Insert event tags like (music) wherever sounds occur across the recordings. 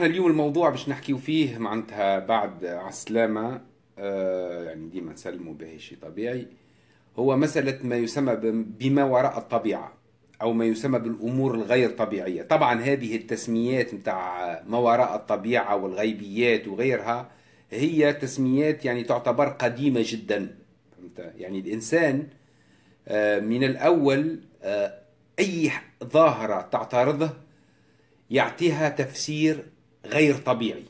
احنا اليوم الموضوع باش نحكيو فيه معناتها بعد على السلامة آه، يعني ديما نسلموا به شيء طبيعي هو مسألة ما يسمى بما وراء الطبيعة أو ما يسمى بالأمور الغير طبيعية طبعا هذه التسميات متاع ما وراء الطبيعة والغيبيات وغيرها هي تسميات يعني تعتبر قديمة جدا فهمت يعني الإنسان آه، من الأول آه، أي ظاهرة تعترضه يعطيها تفسير غير طبيعي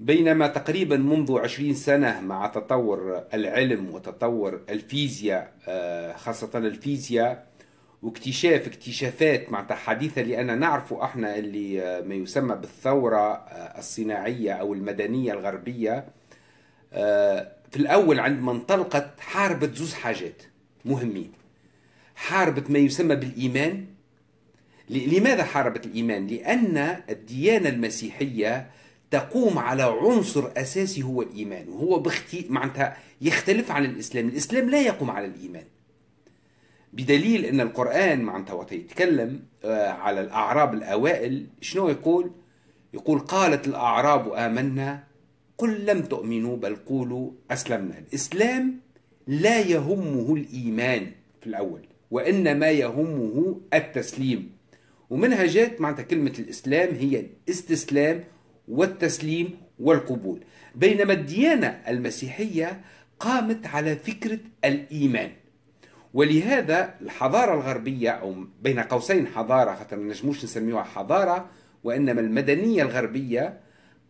بينما تقريبا منذ عشرين سنة مع تطور العلم وتطور الفيزياء آه، خاصة الفيزياء واكتشاف اكتشافات معناتها حديثة لأن نعرف احنا اللي آه، ما يسمى بالثورة آه، الصناعية أو المدنية الغربية في الأول عندما انطلقت حاربت زوز حاجات مهمين حاربت ما يسمى بالإيمان لماذا حاربت الإيمان؟ لأن الديانة المسيحية تقوم على عنصر أساسي هو الإيمان وهو بختي معناتها يختلف عن الإسلام الإسلام لا يقوم على الإيمان بدليل أن القرآن معناتها وقت يتكلم آه، على الأعراب الأوائل شنو يقول؟ يقول قالت الأعراب آمنا قل لم تؤمنوا بل قولوا أسلمنا الإسلام لا يهمه الإيمان في الأول وإنما يهمه التسليم ومنها جاءت معناتها كلمة الإسلام هي الاستسلام والتسليم والقبول بينما الديانة المسيحية قامت على فكرة الإيمان ولهذا الحضارة الغربية أو بين قوسين حضارة خاطر ما نجموش نسميوها حضارة وإنما المدنية الغربية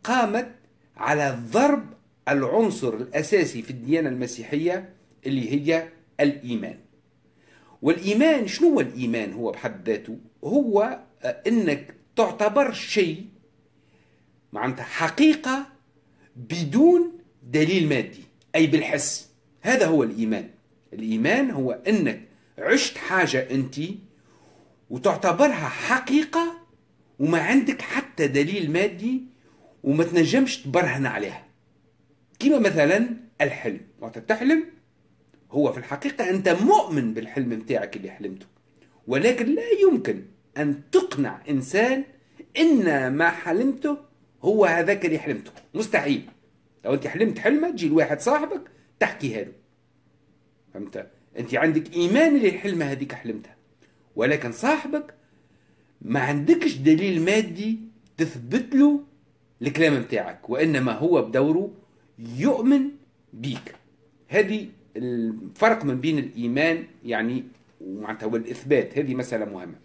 قامت على ضرب العنصر الأساسي في الديانة المسيحية اللي هي الإيمان والإيمان شنو هو الإيمان هو بحد ذاته هو آه، انك تعتبر شيء معناتها حقيقه بدون دليل مادي اي بالحس هذا هو الايمان الايمان هو انك عشت حاجه انت وتعتبرها حقيقه وما عندك حتى دليل مادي وما تنجمش تبرهن عليها كما مثلا الحلم وقت تحلم هو في الحقيقة أنت مؤمن بالحلم متاعك اللي حلمته ولكن لا يمكن أن تقنع إنسان إن ما حلمته هو هذاك اللي حلمته مستحيل لو أنت حلمت حلمة تجي لواحد صاحبك تحكيها له فهمت أنت عندك إيمان اللي الحلمة هذيك حلمتها ولكن صاحبك ما عندكش دليل مادي تثبت له الكلام متاعك وإنما هو بدوره يؤمن بيك هذه الفرق من بين الإيمان يعني ومعناتها والاثبات هذه مساله مهمه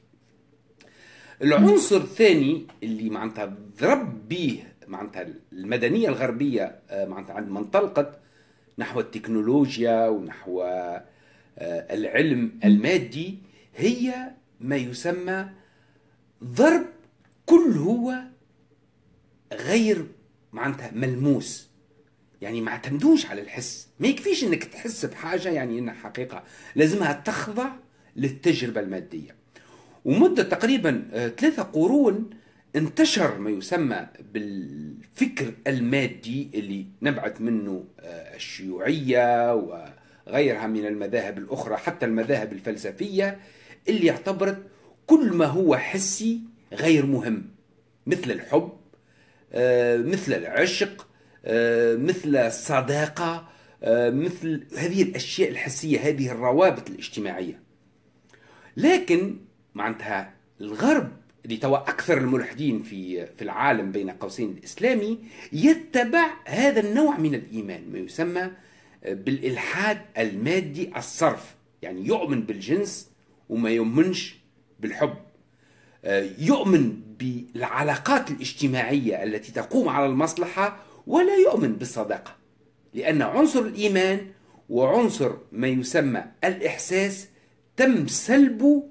العنصر الثاني اللي معناتها ضرب به معناتها المدنيه الغربيه آه، معناتها عندما انطلقت نحو التكنولوجيا ونحو آه، العلم المادي هي ما يسمى ضرب كل هو غير معناتها ملموس يعني ما اعتمدوش على الحس ما يكفيش انك تحس بحاجه يعني انها حقيقه لازمها تخضع للتجربة المادية ومدة تقريبا آه، ثلاثة قرون انتشر ما يسمى بالفكر المادي اللي نبعث منه آه، الشيوعية وغيرها من المذاهب الأخرى حتى المذاهب الفلسفية اللي اعتبرت كل ما هو حسي غير مهم مثل الحب آه، مثل العشق مثل الصداقة مثل هذه الأشياء الحسية هذه الروابط الاجتماعية لكن معناتها الغرب اللي توا اكثر الملحدين في في العالم بين قوسين الاسلامي يتبع هذا النوع من الايمان ما يسمى بالالحاد المادي الصرف يعني يؤمن بالجنس وما يؤمنش بالحب آه، يؤمن بالعلاقات الاجتماعيه التي تقوم على المصلحه ولا يؤمن بالصداقه لان عنصر الايمان وعنصر ما يسمى الاحساس تم سلبه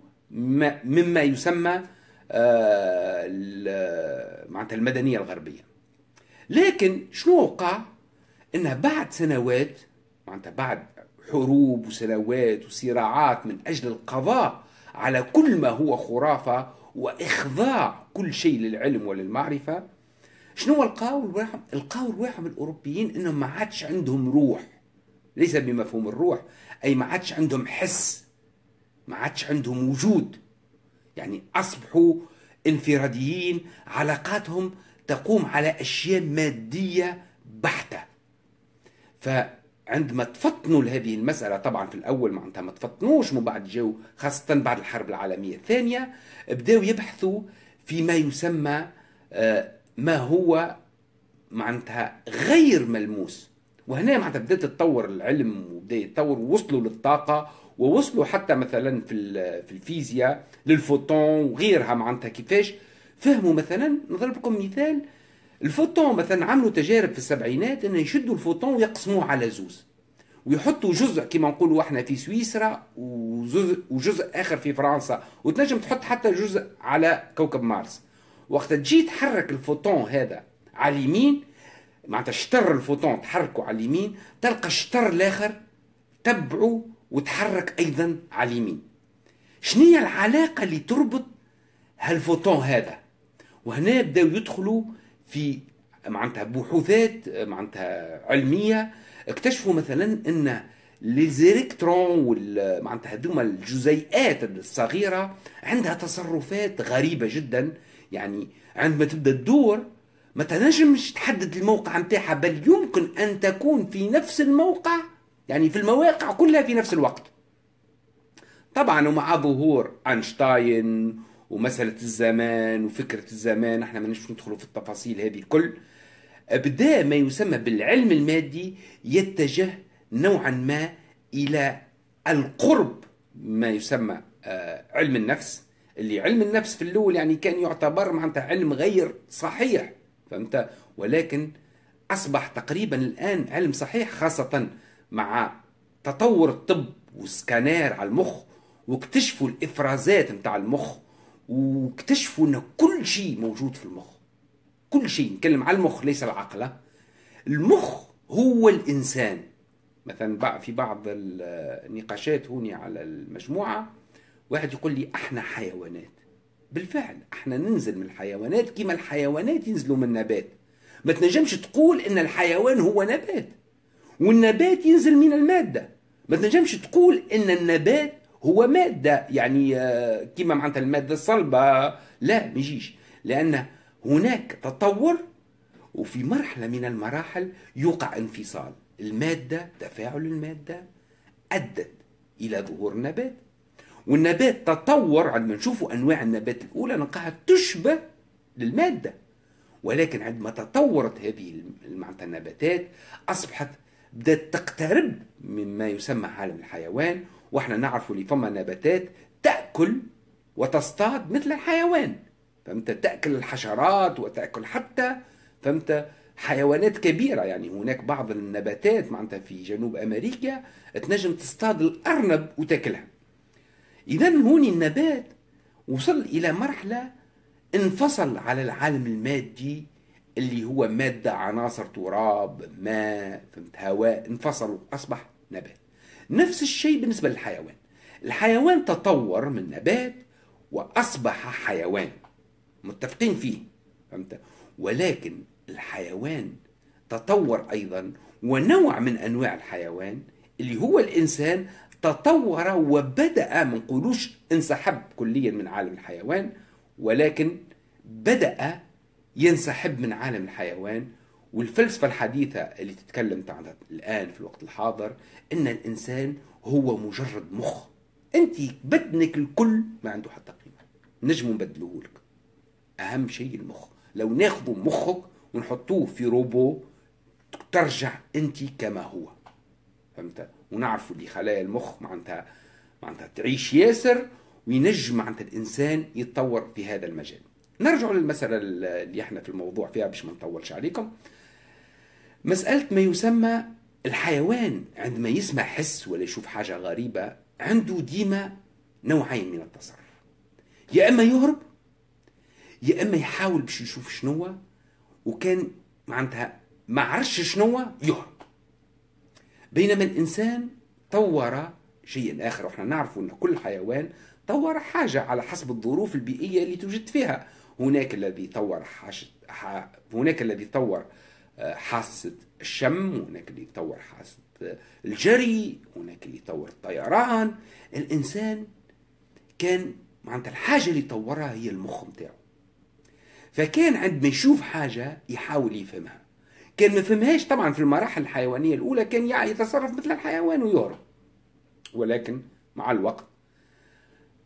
مما يسمى آه، معناتها المدنية الغربية لكن شنو وقع انها بعد سنوات معناتها بعد حروب وسنوات وصراعات من اجل القضاء على كل ما هو خرافه واخضاع كل شيء للعلم وللمعرفه شنو الواحد القاو الواحد من الاوروبيين انهم ما عادش عندهم روح ليس بمفهوم الروح اي ما عادش عندهم حس ما عادش عندهم وجود يعني أصبحوا انفراديين علاقاتهم تقوم على أشياء مادية بحتة فعندما تفطنوا لهذه المسألة طبعا في الأول معناتها ما تفطنوش من بعد جاو خاصة بعد الحرب العالمية الثانية بداوا يبحثوا فيما يسمى آه، ما هو معناتها غير ملموس وهنا معناتها بدات تتطور العلم وبدا يتطور ووصلوا للطاقه ووصلوا حتى مثلا في في الفيزياء للفوتون وغيرها معناتها كيفاش فهموا مثلا نضرب لكم مثال الفوتون مثلا عملوا تجارب في السبعينات انه يشدوا الفوتون ويقسموه على زوز ويحطوا جزء كما نقولوا احنا في سويسرا وجزء وجزء اخر في فرنسا وتنجم تحط حتى جزء على كوكب مارس وقت تجي تحرك الفوتون هذا على اليمين معناتها شطر الفوتون تحركه على اليمين تلقى الشطر الاخر تبعه وتحرك ايضا على اليمين شنو العلاقه اللي تربط هالفوتون هذا وهنا بداوا يدخلوا في معناتها بحوثات معناتها علميه اكتشفوا مثلا ان ليزيلكترون معناتها هذوما الجزيئات الصغيره عندها تصرفات غريبه جدا يعني عندما تبدا تدور ما تنجمش تحدد الموقع نتاعها بل يمكن ان تكون في نفس الموقع يعني في المواقع كلها في نفس الوقت طبعا ومع ظهور أينشتاين ومسألة الزمان وفكرة الزمان احنا ما ندخلوا في التفاصيل هذه الكل بدا ما يسمى بالعلم المادي يتجه نوعا ما إلى القرب ما يسمى آه، علم النفس اللي علم النفس في الأول يعني كان يعتبر معناتها علم غير صحيح فهمت ولكن أصبح تقريبا الآن علم صحيح خاصة مع تطور الطب وسكانير على المخ واكتشفوا الافرازات نتاع المخ واكتشفوا ان كل شيء موجود في المخ كل شيء نتكلم على المخ ليس العقل المخ هو الانسان مثلا في بعض النقاشات هوني على المجموعه واحد يقول لي احنا حيوانات بالفعل احنا ننزل من الحيوانات كما الحيوانات ينزلوا من النبات ما تنجمش تقول ان الحيوان هو نبات والنبات ينزل من الماده ما تنجمش تقول ان النبات هو ماده يعني آه، كما معناتها الماده الصلبه لا ما يجيش لان هناك تطور وفي مرحله من المراحل يوقع انفصال الماده تفاعل الماده ادت الى ظهور النبات والنبات تطور عندما نشوفوا انواع النبات الاولى نلقاها تشبه للماده ولكن عندما تطورت هذه النباتات اصبحت بدأت تقترب مما يسمى عالم الحيوان واحنا نعرفوا اللي فما نباتات تأكل وتصطاد مثل الحيوان فهمت تأكل الحشرات وتأكل حتى فهمت حيوانات كبيرة يعني هناك بعض النباتات معناتها في جنوب أمريكا تنجم تصطاد الأرنب وتاكلها إذا هوني النبات وصل إلى مرحلة انفصل على العالم المادي اللي هو مادة عناصر تراب ماء فهمت هواء انفصلوا أصبح نبات نفس الشيء بالنسبة للحيوان الحيوان تطور من نبات وأصبح حيوان متفقين فيه فهمت ولكن الحيوان تطور أيضا ونوع من أنواع الحيوان اللي هو الإنسان تطور وبدأ ما نقولوش انسحب كليا من عالم الحيوان ولكن بدأ ينسحب من عالم الحيوان والفلسفة الحديثة اللي تتكلم عنها الآن في الوقت الحاضر إن الإنسان هو مجرد مخ أنت بدنك الكل ما عنده حتى قيمة نجم نبدله لك أهم شيء المخ لو ناخذ مخك ونحطوه في روبو ترجع أنت كما هو فهمت ونعرفوا اللي خلايا المخ معناتها معناتها تعيش ياسر وينجم معناتها الإنسان يتطور في هذا المجال نرجع للمسألة اللي احنا في الموضوع فيها باش ما نطولش عليكم مسألة ما يسمى الحيوان عندما يسمع حس ولا يشوف حاجة غريبة عنده ديما نوعين من التصرف يا اما يهرب يا اما يحاول باش يشوف شنو وكان معناتها ما عرفش شنو يهرب بينما الانسان طور شيء اخر واحنا نعرف ان كل حيوان طور حاجه على حسب الظروف البيئيه اللي توجد فيها هناك الذي طور آه، حاشد هناك الذي طور حاسة الشم هناك اللي طور حاسة الجري هناك اللي طور الطيران الإنسان كان معناتها الحاجة اللي طورها هي المخ نتاعو فكان عندما يشوف حاجة يحاول يفهمها كان ما فهمهاش طبعا في المراحل الحيوانية الأولى كان يعني يتصرف مثل الحيوان ويهرب ولكن مع الوقت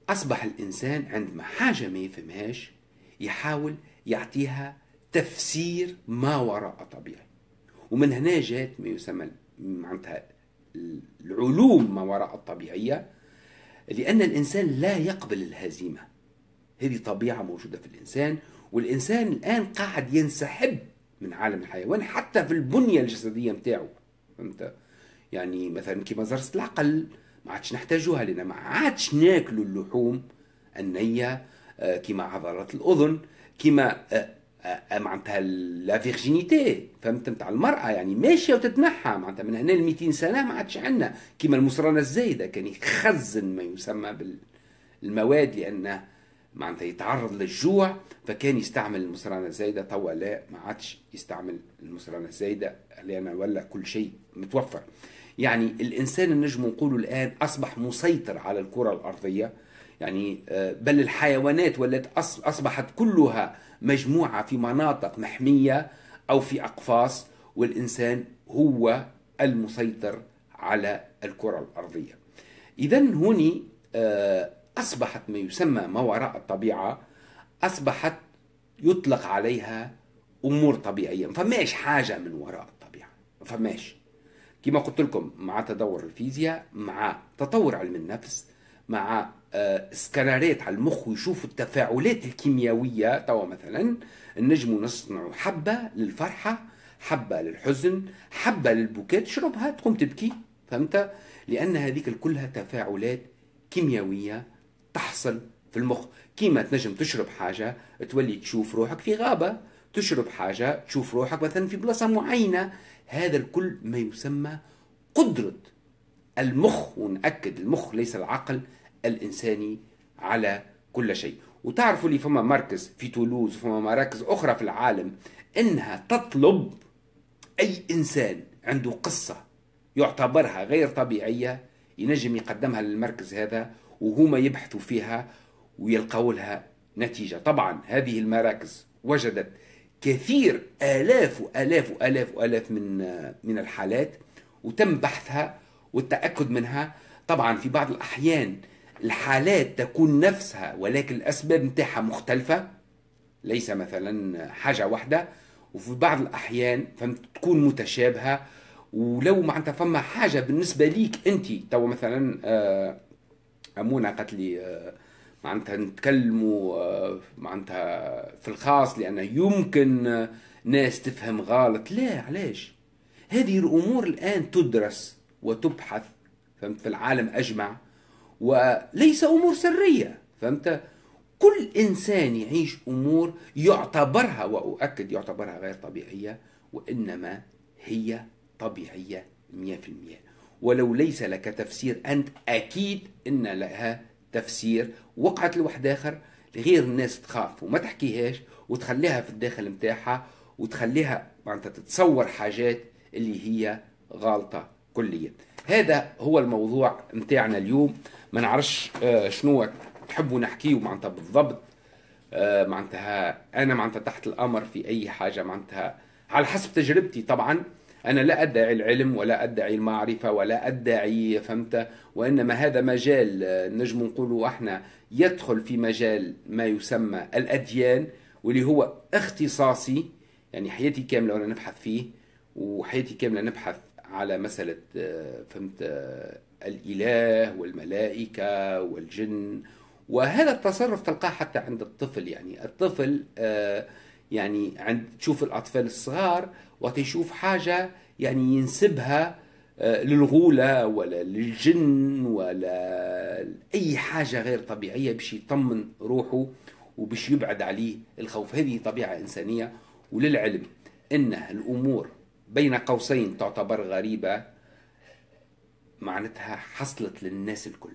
أصبح الإنسان عندما حاجة ما يفهمهاش يحاول يعطيها تفسير ما وراء طبيعي ومن هنا جاءت ما يسمى معناتها العلوم ما وراء الطبيعية لأن الإنسان لا يقبل الهزيمة هذه طبيعة موجودة في الإنسان والإنسان الآن قاعد ينسحب من عالم الحيوان حتى في البنية الجسدية متاعه فهمت يعني مثلا كما زرسة العقل ما عادش نحتاجوها لأن ما عادش ناكلوا اللحوم النية آه، كيما عضلات الاذن كيما آه، آه، معناتها لا فيرجينيتي فهمت نتاع المراه يعني ماشيه وتتنحى معناتها من هنا ل 200 سنه ما عادش عندنا كيما المصرانه الزايده كان يخزن ما يسمى بالمواد لانه معناتها يتعرض للجوع فكان يستعمل المصرانه الزايده توا لا ما عادش يستعمل المصرانه الزايده لان ولا كل شيء متوفر يعني الانسان النجم نقولوا الان اصبح مسيطر على الكره الارضيه يعني آه، بل الحيوانات والتي أصبحت كلها مجموعة في مناطق محمية أو في أقفاص والإنسان هو المسيطر على الكرة الأرضية إذا هنا آه، أصبحت ما يسمى ما وراء الطبيعة أصبحت يطلق عليها أمور طبيعية فماش حاجة من وراء الطبيعة فماش كما قلت لكم مع تدور الفيزياء مع تطور علم النفس مع آه، سكانرات على المخ ويشوفوا التفاعلات الكيميائيه توا مثلا نجموا نصنعوا حبه للفرحه حبه للحزن حبه للبكاء تشربها تقوم تبكي فهمت لان هذيك كلها تفاعلات كيميائيه تحصل في المخ كيما تنجم تشرب حاجه تولي تشوف روحك في غابه تشرب حاجه تشوف روحك مثلا في بلاصه معينه هذا الكل ما يسمى قدره المخ ونأكد المخ ليس العقل الإنساني على كل شيء وتعرفوا لي فما مركز في تولوز وفما مراكز أخرى في العالم إنها تطلب أي إنسان عنده قصة يعتبرها غير طبيعية ينجم يقدمها للمركز هذا وهما يبحثوا فيها ويلقوا لها نتيجة طبعا هذه المراكز وجدت كثير آلاف وآلاف وآلاف وآلاف من من الحالات وتم بحثها والتأكد منها طبعا في بعض الأحيان الحالات تكون نفسها ولكن الأسباب نتاعها مختلفة ليس مثلا حاجة واحدة وفي بعض الأحيان تكون متشابهة ولو معناتها فما حاجة بالنسبة ليك أنت تو مثلا آه، أمونة قالت لي آه، معناتها نتكلموا آه، معناتها في الخاص لأن يمكن ناس تفهم غلط لا علاش هذه الأمور الآن تدرس وتبحث فهمت في العالم أجمع وليس أمور سرية فهمت؟ كل إنسان يعيش أمور يعتبرها وأؤكد يعتبرها غير طبيعية وإنما هي طبيعية 100% ولو ليس لك تفسير أنت أكيد إن لها تفسير وقعت لواحد آخر غير الناس تخاف وما تحكيهاش وتخليها في الداخل نتاعها وتخليها معناتها تتصور حاجات اللي هي غالطة كليا هذا هو الموضوع متاعنا اليوم ما نعرفش آه، شنو تحبوا نحكيه معناتها بالضبط آه، معناتها انا معناتها تحت الامر في اي حاجه معناتها على حسب تجربتي طبعا انا لا ادعي العلم ولا ادعي المعرفه ولا ادعي فهمت وانما هذا مجال آه، نجم نقولوا احنا يدخل في مجال ما يسمى الاديان واللي هو اختصاصي يعني حياتي كامله وانا نبحث فيه وحياتي كامله نبحث على مساله فهمت الإله والملائكة والجن وهذا التصرف تلقاه حتى عند الطفل يعني الطفل آه، يعني عند تشوف الأطفال الصغار وتشوف حاجة يعني ينسبها آه، للغولة ولا للجن ولا أي حاجة غير طبيعية باش يطمن روحه وباش يبعد عليه الخوف هذه طبيعة إنسانية وللعلم أن الأمور بين قوسين تعتبر غريبة معناتها حصلت للناس الكل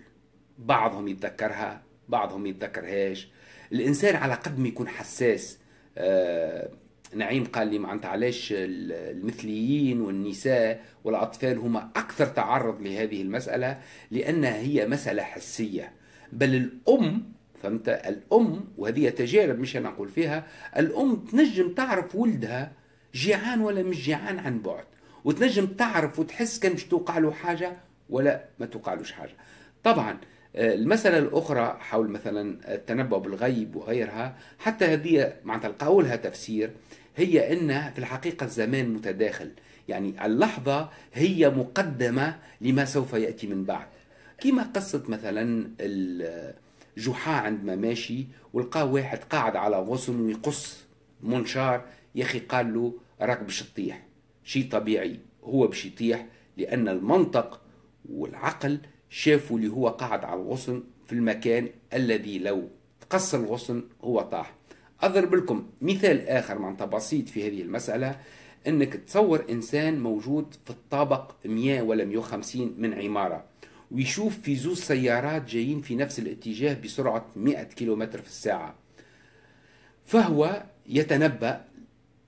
بعضهم يتذكرها بعضهم ما يتذكرهاش الانسان على قد ما يكون حساس آه، نعيم قال لي معناتها علاش المثليين والنساء والاطفال هما اكثر تعرض لهذه المساله لانها هي مساله حسيه بل الام فهمت الام وهذه تجارب مش انا اقول فيها الام تنجم تعرف ولدها جيعان ولا مش جيعان عن بعد وتنجم تعرف وتحس كان باش توقع له حاجه ولا ما توقعلوش حاجه طبعا آه، المسألة الأخرى حول مثلا التنبؤ بالغيب وغيرها حتى هذه معناتها تلقاو لها تفسير هي أن في الحقيقة الزمان متداخل يعني اللحظة هي مقدمة لما سوف يأتي من بعد كما قصة مثلا الجحا عندما ماشي ولقى واحد قاعد على غصن ويقص منشار يا أخي قال له راك باش تطيح شيء طبيعي هو باش يطيح لأن المنطق والعقل شافوا اللي هو قاعد على الغصن في المكان الذي لو تقص الغصن هو طاح أضرب لكم مثال آخر معناتها بسيط في هذه المسألة أنك تصور إنسان موجود في الطابق 100 ولا 150 من عمارة ويشوف في زوج سيارات جايين في نفس الاتجاه بسرعة 100 كيلومتر في الساعة فهو يتنبأ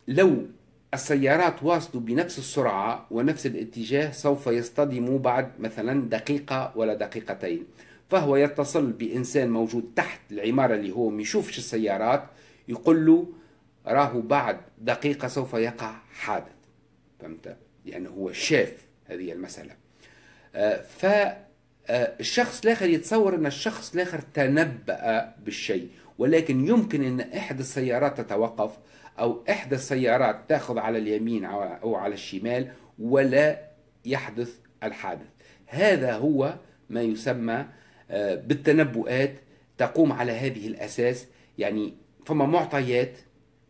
لو السيارات واصلوا بنفس السرعة ونفس الاتجاه سوف يصطدموا بعد مثلا دقيقة ولا دقيقتين فهو يتصل بإنسان موجود تحت العمارة اللي هو ما يشوفش السيارات يقول له راه بعد دقيقة سوف يقع حادث فهمت لأنه هو شاف هذه المسألة آه، فالشخص آه، الآخر يتصور أن الشخص الآخر تنبأ بالشيء ولكن يمكن أن إحدى السيارات تتوقف أو إحدى السيارات تأخذ على اليمين أو على الشمال ولا يحدث الحادث هذا هو ما يسمى آه، بالتنبؤات تقوم على هذه الأساس يعني فما معطيات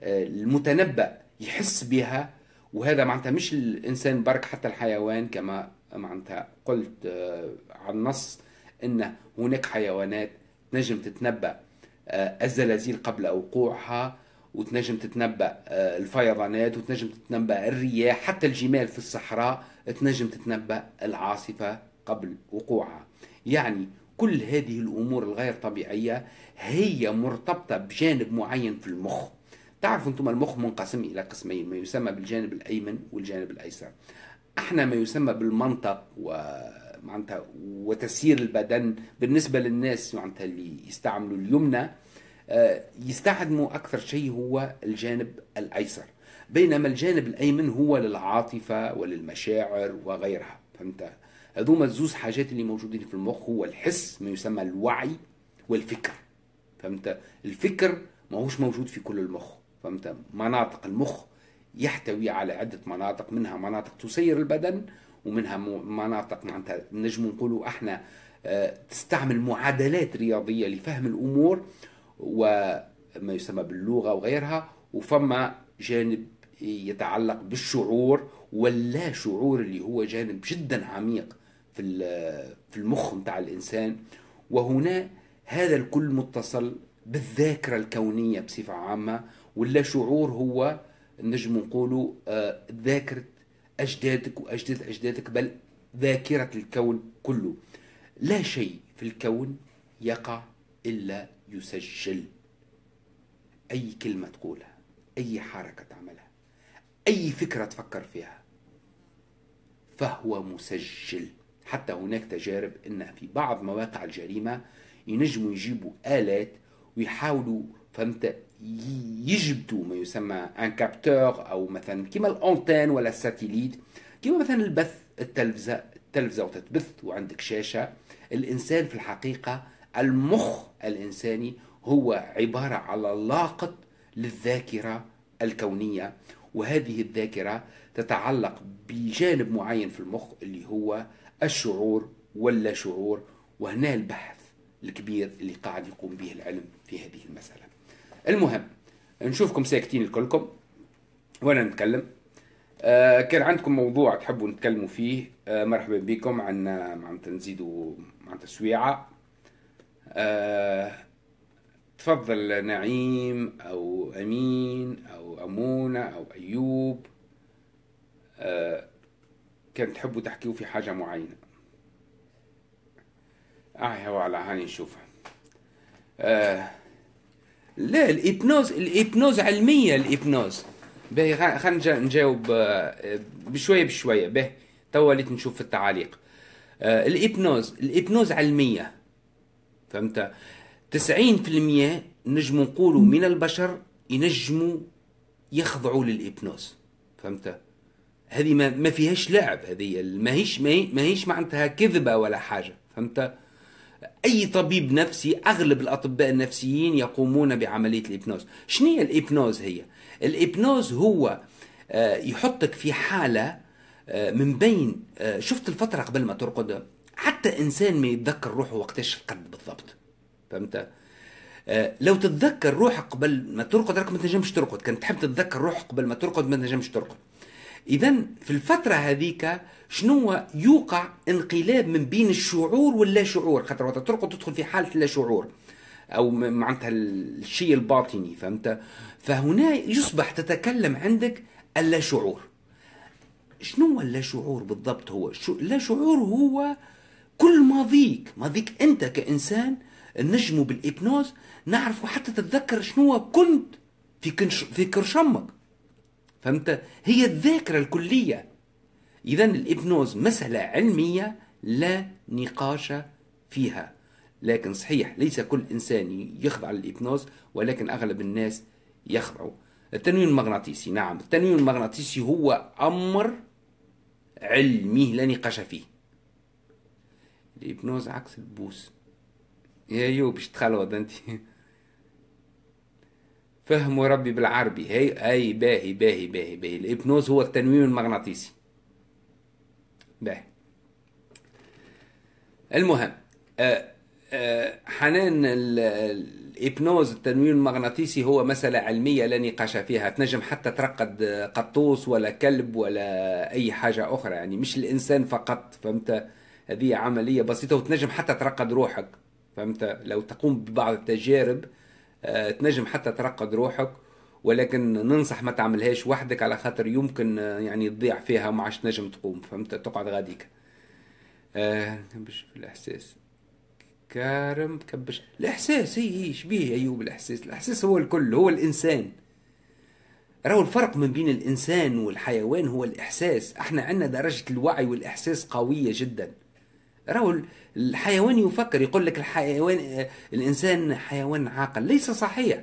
آه، المتنبأ يحس بها وهذا معناتها مش الإنسان برك حتى الحيوان كما معناتها قلت آه، عن النص أن هناك حيوانات نجم تتنبأ الزلازل قبل وقوعها وتنجم تتنبأ آه، الفيضانات وتنجم تتنبأ الرياح حتى الجمال في الصحراء تنجم تتنبأ العاصفة قبل وقوعها يعني كل هذه الأمور الغير طبيعية هي مرتبطة بجانب معين في المخ تعرفوا أنتم المخ منقسم إلى قسمين ما يسمى بالجانب الأيمن والجانب الأيسر احنا ما يسمى بالمنطق و معناتها وتسيير البدن بالنسبة للناس معناتها اللي يستعملوا اليمنى آه، يستخدموا أكثر شيء هو الجانب الأيسر بينما الجانب الأيمن هو للعاطفة وللمشاعر وغيرها فهمت هذوما الزوز حاجات اللي موجودين في المخ هو الحس ما يسمى الوعي والفكر فهمت الفكر ماهوش موجود في كل المخ فهمت مناطق المخ يحتوي على عدة مناطق منها مناطق تسير البدن ومنها مناطق معناتها نجم نقولوا احنا آه، تستعمل معادلات رياضية لفهم الأمور وما يسمى باللغة وغيرها وفما جانب يتعلق بالشعور واللا شعور اللي هو جانب جدا عميق في في المخ نتاع الانسان وهنا هذا الكل متصل بالذاكرة الكونية بصفة عامة واللا شعور هو نجم نقولوا آه، ذاكرة أجدادك وأجداد أجدادك بل ذاكرة الكون كله لا شيء في الكون يقع إلا يسجل أي كلمة تقولها أي حركة تعملها أي فكرة تفكر فيها فهو مسجل حتى هناك تجارب أن في بعض مواقع الجريمة ينجموا يجيبوا آلات ويحاولوا فهمت يجبدوا ما يسمى ان كابتور او مثلا كيما الانتين ولا الساتيليت كيما مثلا البث التلفزه التلفزه وتتبث وعندك شاشه الانسان في الحقيقه المخ الإنساني هو عبارة على لاقط للذاكرة الكونية وهذه الذاكرة تتعلق بجانب معين في المخ اللي هو الشعور واللا شعور وهنا البحث الكبير اللي قاعد يقوم به العلم في هذه المسألة المهم نشوفكم ساكتين كلكم وانا نتكلم آه كان عندكم موضوع تحبوا نتكلموا فيه آه مرحبا بكم عنا معناتها نزيدوا معناتها سويعه آه، تفضل نعيم أو أمين أو أمونة أو أيوب آه، كان تحبوا تحكيوا في حاجة معينة آه وعلى هاني نشوفها آه، لا الإبنوز الإبنوز علمية الإبنوز باهي خلينا نجاوب بشوية بشوية باهي توا نشوف في التعاليق الإبنوز الإبنوز علمية فهمت 90% نجموا نقولوا من البشر ينجموا يخضعوا للابنوس فهمت هذه ما, ما فيهاش لعب هذه ماهيش ماهيش معناتها كذبه ولا حاجه فهمت اي طبيب نفسي اغلب الاطباء النفسيين يقومون بعمليه الابنوز شنو هي الابنوز هي الابنوز هو آه، يحطك في حاله آه، من بين آه، شفت الفتره قبل ما ترقد حتى انسان ما يتذكر روحه وقتاش قد بالضبط فهمت آه لو تتذكر روحك قبل ما ترقد راك ما تنجمش ترقد كان تحب تتذكر روحك قبل ما ترقد ما تنجمش ترقد اذا في الفتره هذيك شنو يوقع انقلاب من بين الشعور واللا شعور خاطر وقت ترقد تدخل في حاله اللا شعور او معناتها الشيء الباطني فهمت فهنا يصبح تتكلم عندك اللا شعور شنو اللا شعور بالضبط هو شو لا شعور هو كل ماضيك ماضيك انت كانسان نجمو بالابنوز نعرفه حتى تتذكر شنو كنت في كنش في كرشمك فهمت هي الذاكره الكليه اذا الابنوز مساله علميه لا نقاش فيها لكن صحيح ليس كل انسان يخضع للابنوز ولكن اغلب الناس يخضعوا التنويم المغناطيسي نعم التنويم المغناطيسي هو امر علمي لا نقاش فيه الإبنوز عكس البوس يو باش تخلوض انت (laughs) فهموا ربي بالعربي هي اي باهي باهي باهي باهي الابنوز هو التنويم المغناطيسي باهي المهم آه آه حنان الابنوز التنويم المغناطيسي هو مسألة علمية لا نقاش فيها تنجم حتى ترقد قطوس ولا كلب ولا أي حاجة أخرى يعني مش الإنسان فقط فهمت هذه عمليه بسيطه وتنجم حتى ترقد روحك فهمت لو تقوم ببعض التجارب آه، تنجم حتى ترقد روحك ولكن ننصح ما تعملهاش وحدك على خاطر يمكن آه، يعني تضيع فيها وما عادش تنجم تقوم فهمت تقعد غاديك آه، كبش في الاحساس كارم كبش الاحساس هي شبيه ايوب الاحساس الاحساس هو الكل هو الانسان راهو الفرق من بين الانسان والحيوان هو الاحساس احنا عندنا درجه الوعي والاحساس قويه جدا راهو الحيوان يفكر يقول لك الحيوان الانسان حيوان عاقل ليس صحيح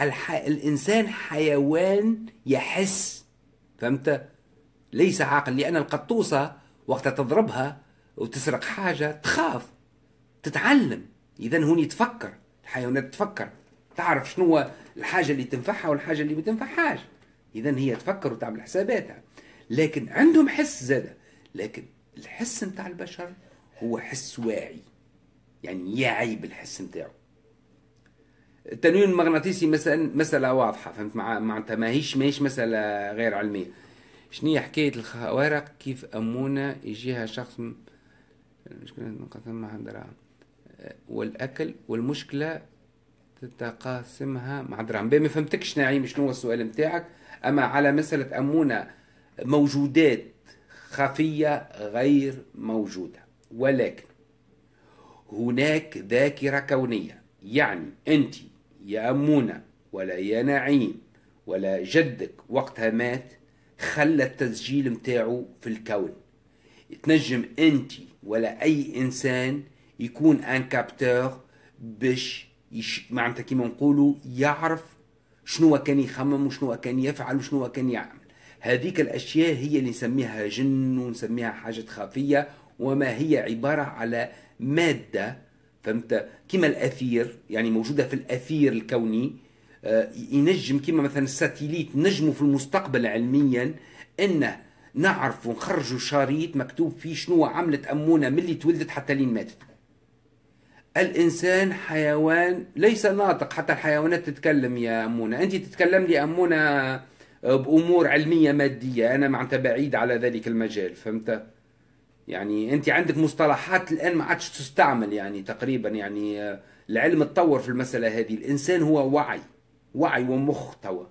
الح... الانسان حيوان يحس فهمت ليس عاقل لان القطوسه وقت تضربها وتسرق حاجه تخاف تتعلم اذا هوني تفكر الحيوانات تفكر تعرف شنو الحاجه اللي تنفعها والحاجه اللي ما تنفعهاش اذا هي تفكر وتعمل حساباتها لكن عندهم حس زاده لكن الحس نتاع البشر هو حس واعي يعني يعي بالحس نتاعو التنويم المغناطيسي مثلا مسألة واضحة فهمت مع معناتها ماهيش ماهيش مسألة غير علمية شنو حكاية الخوارق كيف أمونة يجيها شخص المشكلة مع الدراهم والأكل والمشكلة تتقاسمها مع دراهم ما فهمتكش نعيم شنو هو السؤال نتاعك أما على مسألة أمونة موجودات خفية غير موجودة ولكن هناك ذاكرة كونية يعني أنت يا أمونة ولا يا نعيم ولا جدك وقتها مات خلى التسجيل متاعه في الكون تنجم أنت ولا أي إنسان يكون ان كابتور باش يش... معناتها كيما نقولوا يعرف شنو كان يخمم وشنو كان يفعل وشنو كان يعمل هذيك الاشياء هي اللي نسميها جن ونسميها حاجات خفيه وما هي عبارة على مادة فهمت كما الأثير يعني موجودة في الأثير الكوني آه، ينجم كما مثلا الساتيليت نجمه في المستقبل علميا انه نعرف ونخرجوا شريط مكتوب فيه شنو عملت أمونة من اللي تولدت حتى لين ماتت الإنسان حيوان ليس ناطق حتى الحيوانات تتكلم يا أمونة أنت تتكلم لي أمونة آه، بأمور علمية مادية أنا معناتها بعيد على ذلك المجال فهمت؟ يعني انت عندك مصطلحات الان ما عادش تستعمل يعني تقريبا يعني آه، العلم اتطور في المساله هذه الانسان هو وعي وعي ومخ توا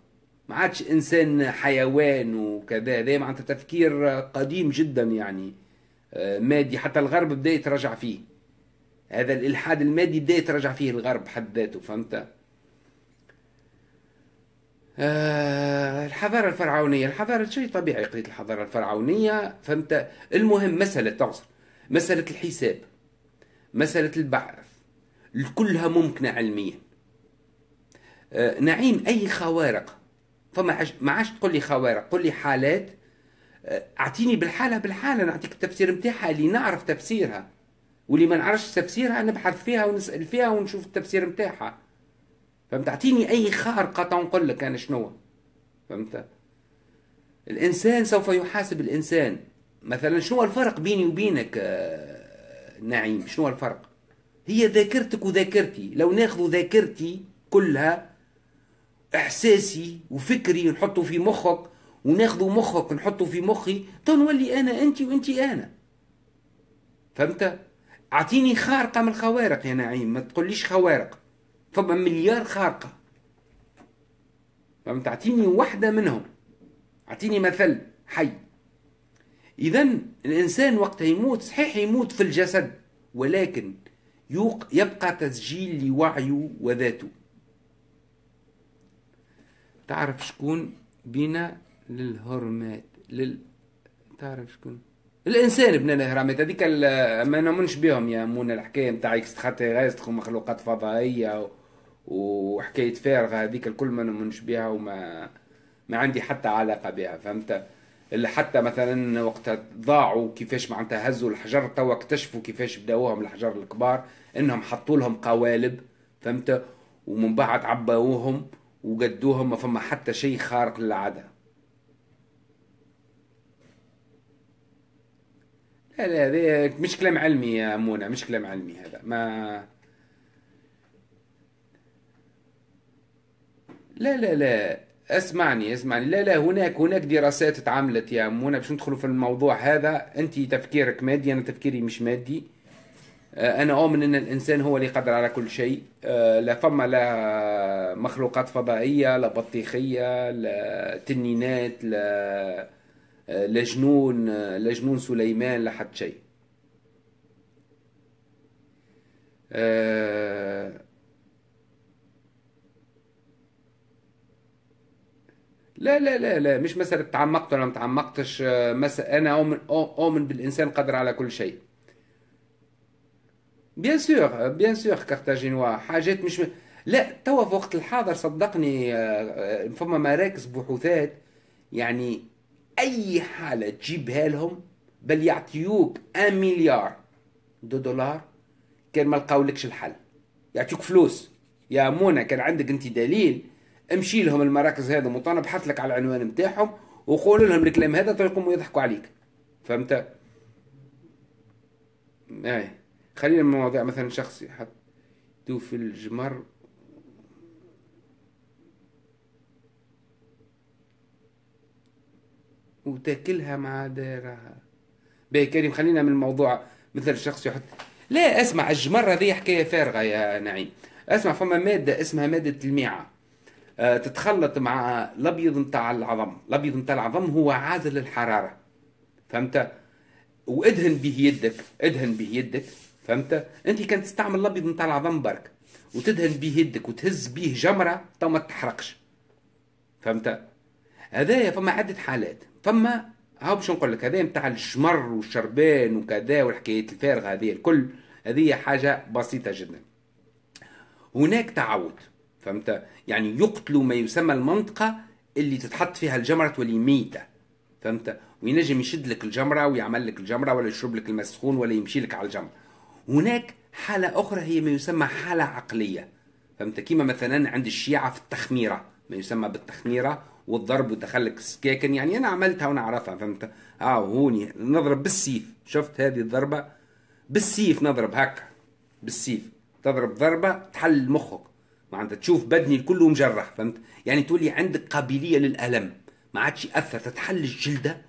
ما عادش انسان حيوان وكذا هذا معناتها تفكير آه، قديم جدا يعني آه، مادي حتى الغرب بدا يتراجع فيه هذا الالحاد المادي بدا يتراجع فيه الغرب حد ذاته فهمت آه الحضارة الفرعونية الحضارة شيء طبيعي قضية الحضارة الفرعونية فهمت المهم مسألة تعصر مسألة الحساب مسألة البعث كلها ممكنة علميا آه نعيم أي خوارق فما ما عادش تقول لي خوارق قل لي حالات آه اعطيني بالحالة بالحالة نعطيك التفسير نتاعها اللي نعرف تفسيرها واللي ما نعرفش تفسيرها نبحث فيها ونسأل فيها ونشوف التفسير نتاعها فهمت اعطيني اي خارقه تنقل لك انا شنو فهمت الانسان سوف يحاسب الانسان مثلا شنو الفرق بيني وبينك آه، نعيم شنو الفرق هي ذاكرتك وذاكرتي لو ناخذ ذاكرتي كلها احساسي وفكري نحطه في مخك وناخذ مخك نحطه في مخي تنولي انا انت وانت انا فهمت اعطيني خارقه من الخوارق يا نعيم ما تقوليش خوارق فما مليار خارقة فهمت تعطيني واحدة منهم اعطيني مثل حي اذا الانسان وقت يموت صحيح يموت في الجسد ولكن يبقى تسجيل لوعيه وذاته تعرف شكون بينا للهرمات لل... تعرف شكون الانسان بنى الاهرامات هذيك ما نؤمنش بهم يا منى الحكايه نتاع اكستراتيغستر ومخلوقات فضائيه و... وحكايه فارغه هذيك الكل ما نؤمنش بها وما ما عندي حتى علاقه بها فهمت اللي حتى مثلا وقتها ضاعوا كيفاش معناتها هزوا الحجر توا اكتشفوا كيفاش بداوهم الحجر الكبار انهم حطوا لهم قوالب فهمت ومن بعد عباوهم وقدوهم ما فما حتى شيء خارق للعاده لا لا مش كلام علمي يا منى مش كلام علمي هذا ما لا لا لا اسمعني اسمعني لا لا هناك هناك دراسات اتعملت يا منى باش ندخلوا في الموضوع هذا انت تفكيرك مادي انا تفكيري مش مادي آه، انا اؤمن ان الانسان هو اللي قدر على كل شيء آه، لا فما لا مخلوقات فضائيه لا بطيخيه لا تنينات لا آه، لجنون جنون لا جنون سليمان لا شيء آه لا لا لا لا مش مسألة تعمقت ولا ما تعمقتش آه، أنا أؤمن أؤمن بالإنسان قادر على كل شيء بيان سور بيان سور كارتاجينوا حاجات مش م... لا توا في وقت الحاضر صدقني آه، آه، فما مراكز بحوثات يعني أي حالة تجيبها لهم بل يعطيوك أن مليار دو دولار كان ما لقاولكش الحل يعطيوك فلوس يا منى كان عندك أنت دليل امشي لهم المراكز هذم مطالب ابحث لك على العنوان نتاعهم وقول لهم الكلام هذا طيب يقوموا يضحكوا عليك فهمت اي آه. خلينا من مواضيع مثلا شخصي حط في الجمر وتاكلها مع دارها باهي كريم خلينا من الموضوع مثل شخص يحط لا اسمع الجمر هذه حكايه فارغه يا نعيم اسمع فما ماده اسمها ماده الميعه آه، تتخلط مع الابيض نتاع العظم الابيض نتاع العظم هو عازل الحراره فهمت وادهن به يدك ادهن به يدك فهمت انت كان تستعمل الابيض نتاع العظم برك وتدهن به يدك وتهز به جمره تو ما تحرقش فهمت هذايا فما عده حالات فما ها باش نقول لك هذايا نتاع الجمر والشربان وكذا والحكايات الفارغه هذه الكل هذه حاجه بسيطه جدا هناك تعود فهمت يعني يقتلوا ما يسمى المنطقه اللي تتحط فيها الجمره تولي ميته فهمت وينجم يشد لك الجمره ويعمل لك الجمره ولا يشرب لك المسخون ولا يمشي لك على الجمره هناك حاله اخرى هي ما يسمى حاله عقليه فهمت كيما مثلا عند الشيعه في التخميره ما يسمى بالتخميره والضرب وتخلك السكاكن يعني انا عملتها وانا اعرفها فهمت اه هوني نضرب بالسيف شفت هذه الضربه بالسيف نضرب هكا بالسيف تضرب ضربه تحل مخك معناتها تشوف بدني كله مجرح فهمت يعني تولي عندك قابليه للالم ما عادش ياثر تتحل الجلده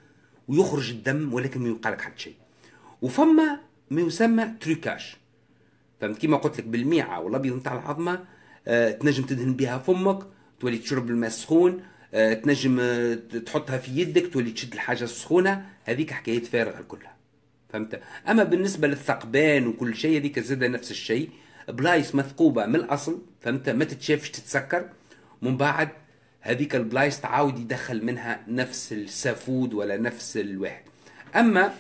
ويخرج الدم ولكن ما يوقع لك حتى شيء وفما ما يسمى تريكاش فهمت كيما قلت لك بالميعه والابيض نتاع العظمه آه تنجم تدهن بها فمك تولي تشرب الماء السخون آه تنجم آه، تحطها في يدك تولي تشد الحاجه السخونه هذيك حكايه فارغه كلها فهمت اما بالنسبه للثقبان وكل شيء هذيك زاد نفس الشيء بلايص مثقوبه من الاصل فهمت ما تتشافش تتسكر من بعد هذيك البلايص تعاود يدخل منها نفس السافود ولا نفس الواحد اما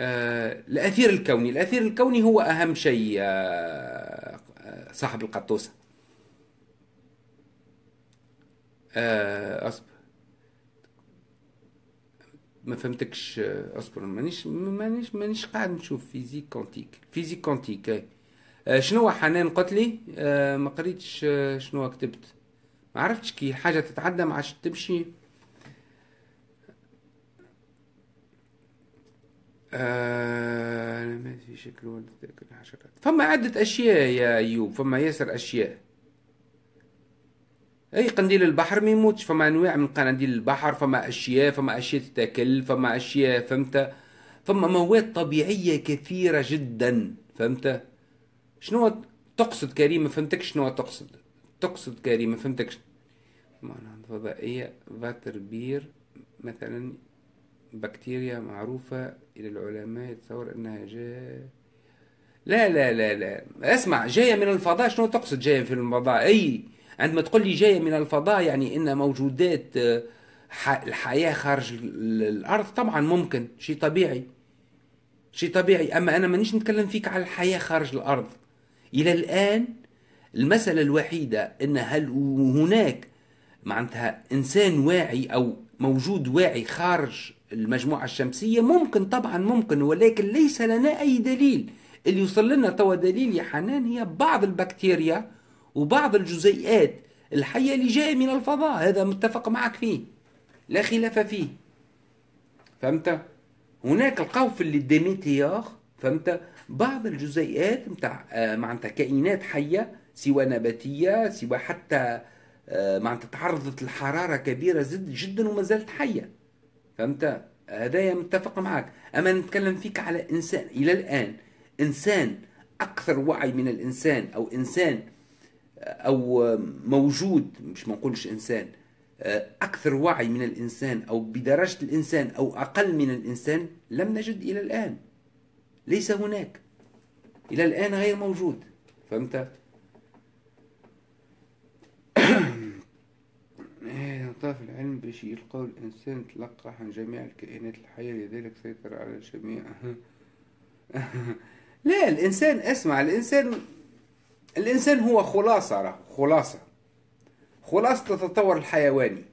آه، الاثير الكوني الاثير الكوني هو اهم شيء آه، آه، صاحب القطوسه آه أصبر ما فهمتكش آه، اصبر مانيش مانيش مانيش قاعد نشوف فيزيك كونتيك فيزيك كونتيك اي آه، شنو حنان قتلي لي آه، ما قريتش شنو كتبت ما عرفتش كي حاجه تتعدى ما عادش تمشي آه ما في شكل حشرات فما عدة أشياء يا أيوب فما ياسر أشياء اي قنديل البحر ما يموتش فما انواع من قناديل البحر فما اشياء فما اشياء تتاكل فما اشياء فهمت فما مواد طبيعيه كثيره جدا فهمت شنو تقصد كريم ما فهمتكش شنو تقصد تقصد كريم ما فهمتكش معناها فضائيه فاتر بير مثلا بكتيريا معروفة إلى العلماء يتصور أنها جاية لا لا لا لا اسمع جاية من الفضاء شنو تقصد جاية في الفضاء أي عندما تقول لي جايه من الفضاء يعني ان موجودات آه، الحياه خارج الارض طبعا ممكن شيء طبيعي شيء طبيعي اما انا مانيش نتكلم فيك على الحياه خارج الارض الى الان المساله الوحيده ان هل هناك معناتها انسان واعي او موجود واعي خارج المجموعه الشمسيه ممكن طبعا ممكن ولكن ليس لنا اي دليل اللي يوصل لنا توا دليل يا حنان هي بعض البكتيريا وبعض الجزيئات الحية اللي جاية من الفضاء هذا متفق معك فيه لا خلاف فيه فهمت هناك القوف في الديميتيور فهمت بعض الجزيئات نتاع آه، معناتها كائنات حية سواء نباتية سواء حتى آه، معناتها تعرضت لحرارة كبيرة زد جدا وما زالت حية فهمت هذايا متفق معك أما نتكلم فيك على إنسان إلى الآن إنسان أكثر وعي من الإنسان أو إنسان او موجود مش ما نقولش انسان اكثر وعي من الانسان او بدرجه الانسان او اقل من الانسان لم نجد الى الان ليس هناك الى الان غير موجود فهمت (coughs) طاف العلم باش يلقاو الانسان تلقى عن جميع الكائنات الحيه لذلك سيطر على الجميع (laughs) لا الانسان اسمع الانسان الإنسان هو خلاصة راه خلاصة خلاصة التطور الحيواني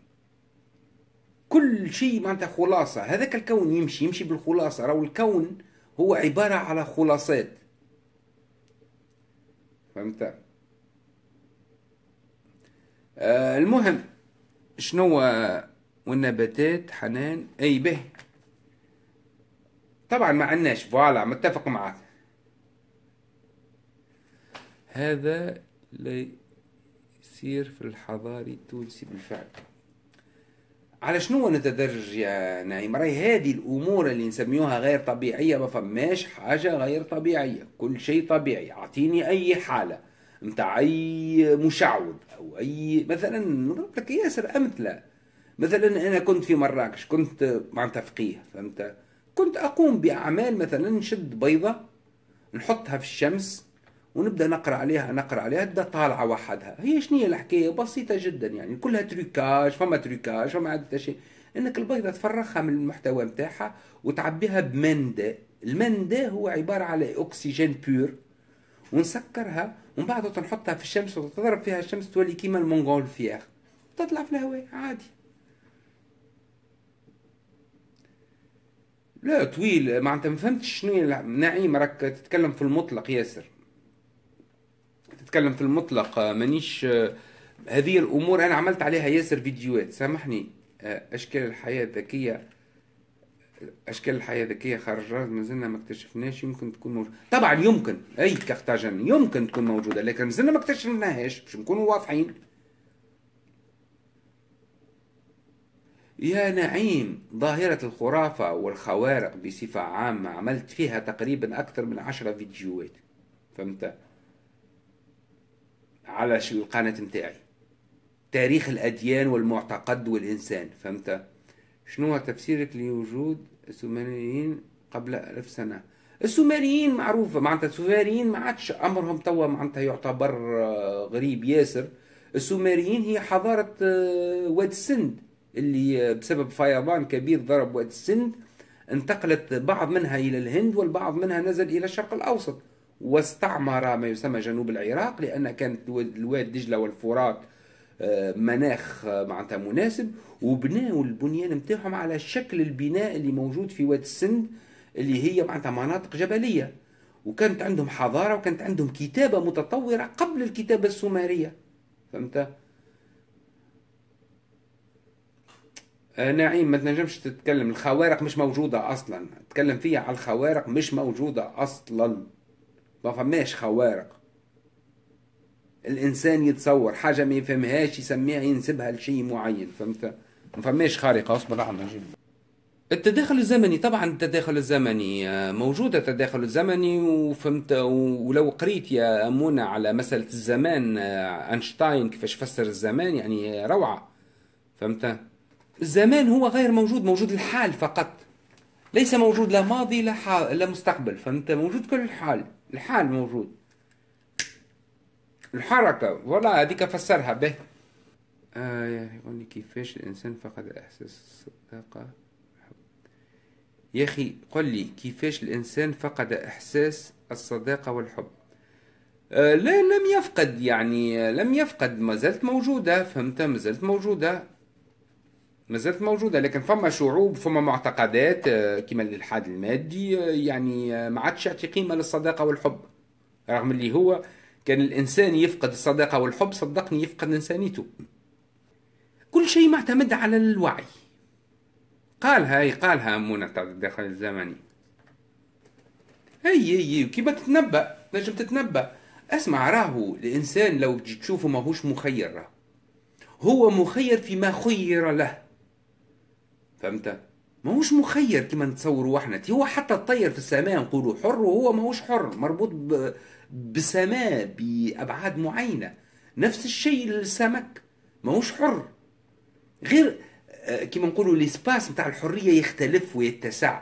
كل شيء معناتها خلاصة هذاك الكون يمشي يمشي بالخلاصة راهو الكون هو عبارة على خلاصات فهمت آه المهم شنو والنباتات حنان اي به طبعا ما عندناش فوالا متفق معاك هذا لا يصير في الحضاري التونسي بالفعل على شنو نتدرج يا نايم راي هذه الامور اللي نسميوها غير طبيعيه ما فماش حاجه غير طبيعيه كل شيء طبيعي اعطيني اي حاله نتاع اي مشعوذ او اي مثلا نضرب لك ياسر امثله مثلا انا كنت في مراكش كنت معناتها فقيه فهمت كنت اقوم باعمال مثلا نشد بيضه نحطها في الشمس ونبدا نقرا عليها نقرا عليها تبدا طالعه وحدها هي شنو هي الحكايه بسيطه جدا يعني كلها تريكاج فما تريكاج فما عدة شيء انك البيضه تفرغها من المحتوى نتاعها وتعبيها بمندا المندا هو عباره على اكسجين بور ونسكرها ومن بعد تنحطها في الشمس وتضرب فيها الشمس تولي كيما المونغول فيها تطلع في الهواء عادي لا طويل معناتها ما فهمتش شنو نعيم راك تتكلم في المطلق ياسر نتكلم في المطلق آه، مانيش آه، هذه الامور انا عملت عليها ياسر فيديوهات سامحني آه، اشكال الحياه الذكيه اشكال الحياه الذكيه خارج الارض مازلنا ما اكتشفناش يمكن تكون موجوده طبعا يمكن اي كارتاجن يمكن تكون موجوده لكن مازلنا ما اكتشفناهاش باش نكونوا واضحين يا نعيم ظاهرة الخرافة والخوارق بصفة عامة عملت فيها تقريبا أكثر من عشرة فيديوهات فهمت على القناة نتاعي تاريخ الأديان والمعتقد والإنسان فهمت شنو تفسيرك لوجود السومريين قبل ألف سنة السومريين معروفة معناتها السومريين ما عادش أمرهم توا معناتها يعتبر آه، غريب ياسر السومريين هي حضارة آه، واد السند اللي آه، بسبب فيضان كبير ضرب واد السند انتقلت بعض منها إلى الهند والبعض منها نزل إلى الشرق الأوسط واستعمر ما يسمى جنوب العراق لأن كانت الواد دجلة والفرات آه، مناخ آه، معناتها مناسب وبناوا البنيان نتاعهم على شكل البناء اللي موجود في واد السند اللي هي معناتها مناطق جبليه وكانت عندهم حضاره وكانت عندهم كتابه متطوره قبل الكتابه السومريه فهمت آه، نعيم ما تنجمش تتكلم الخوارق مش موجوده اصلا تكلم فيها على الخوارق مش موجوده اصلا ما فماش خوارق الانسان يتصور حاجه ما يفهمهاش يسميها ينسبها لشيء معين فهمت ما فماش خارقه اصبر عنا نجيب التداخل الزمني طبعا التداخل الزمني آه، موجود التداخل الزمني وفهمت ولو قريت يا أمونة على مسألة الزمان آه، أينشتاين كيفاش فسر الزمان يعني روعة فهمت الزمان هو غير موجود موجود الحال فقط ليس موجود لا ماضي لا, لا مستقبل فهمت موجود كل الحال الحال موجود الحركة ولا هذيك فسرها به آه يقول لي كيفاش الإنسان فقد إحساس الصداقة يا أخي قل لي كيفاش الإنسان فقد إحساس الصداقة والحب آه لا لم يفقد يعني لم يفقد ما زلت موجودة فهمت ما زلت موجودة مازالت موجوده لكن فما شعوب فما معتقدات آه، كما الالحاد المادي آه، يعني آه، ما عادش يعطي قيمه للصداقه والحب رغم اللي هو كان الانسان يفقد الصداقه والحب صدقني يفقد انسانيته كل شيء معتمد على الوعي قالها هي قالها منى تاع الداخل الزمني اي اي كيما تتنبا نجم تتنبا اسمع راهو الانسان لو تجي تشوفه ماهوش مخير هو مخير فيما خير له فهمت ماهوش مخير كما نتصوروا احنا هو حتى الطير في السماء نقولوا حر وهو ماهوش حر مربوط ب... بسماء بابعاد معينه نفس الشيء السمك ماهوش حر غير آه، كما نقولوا ليسباس نتاع الحريه يختلف ويتسع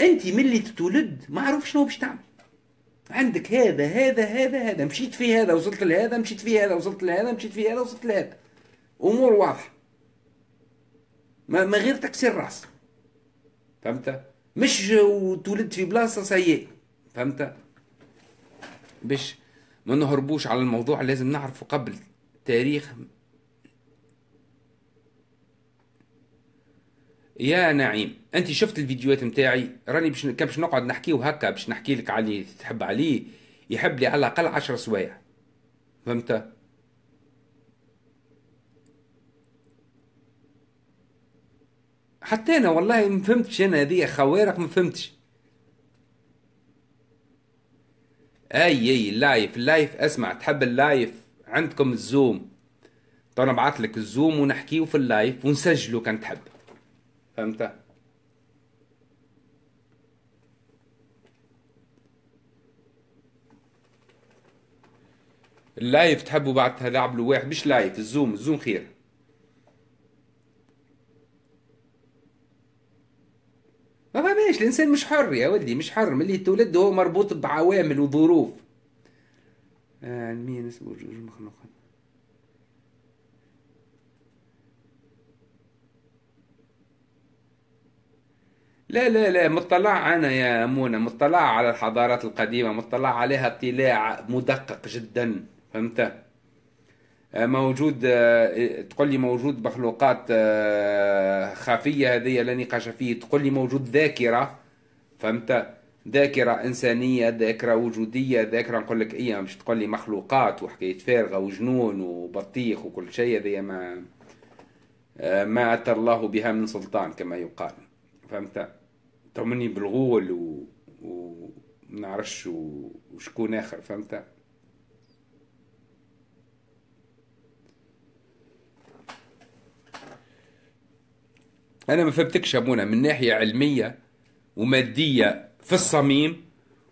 انت من اللي تتولد ما عرفش شنو باش تعمل عندك هذا هذا هذا هذا مشيت في هذا وصلت لهذا مشيت في هذا وصلت لهذا مشيت في هذا وصلت لهذا امور واضحه ما غير تكسير راس فهمت مش وتولد في بلاصه سيء فهمت باش ما نهربوش على الموضوع لازم نعرفه قبل تاريخ يا نعيم انت شفت الفيديوهات نتاعي راني باش كبش نقعد نحكيه هكا باش نحكي لك عليه تحب عليه يحب لي على الاقل 10 سوايع فهمت حتى انا والله ما فهمتش انا هذه خوارق ما فهمتش اي اي اللايف اللايف اسمع تحب اللايف عندكم الزوم طيب نبعث لك الزوم ونحكيه في اللايف ونسجله كان تحب فهمت اللايف تحبوا بعد هذا عبلوا واحد مش لايف الزوم الزوم خير ما فماش الانسان مش حر يا ولدي مش حر ملي تولد هو مربوط بعوامل وظروف علميا نسبة جوج مخلوق لا لا لا مطلع أنا يا أمونة مطلع على الحضارات القديمة مطلع عليها اطلاع مدقق جدا فهمت موجود تقول لي موجود مخلوقات آه، خفيه هذه لا نقاش فيه تقول لي موجود ذاكره فهمت ذاكرة إنسانية ذاكرة وجودية ذاكرة نقول لك إيه مش تقول لي مخلوقات وحكاية فارغة وجنون وبطيخ وكل شيء هذه ما آه، ما أتى الله بها من سلطان كما يقال فهمت تؤمني بالغول و, و... نعرفش وشكون آخر فهمت انا ما فهمتكش يا من ناحيه علميه وماديه في الصميم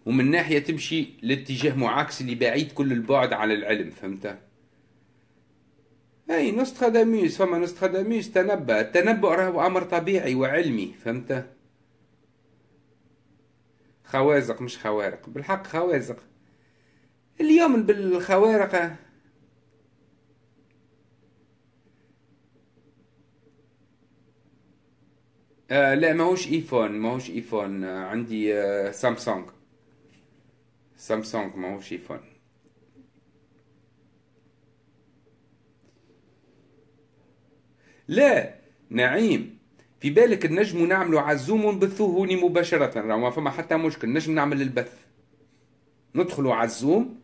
ومن ناحيه تمشي لاتجاه معاكس اللي بعيد كل البعد على العلم فهمت اي نوستراداموس فما نوستراداموس تنبأ التنبؤ راهو امر طبيعي وعلمي فهمت خوازق مش خوارق بالحق خوازق اليوم بالخوارق آه، لا ماهوش ايفون ماهوش ايفون آه، عندي آه، سامسونج سامسونج ماهوش ايفون لا نعيم في بالك النجم نعملوا عزوم ونبثوه هوني مباشرة راه ما فما حتى مشكل نجم نعمل البث ندخلوا عزوم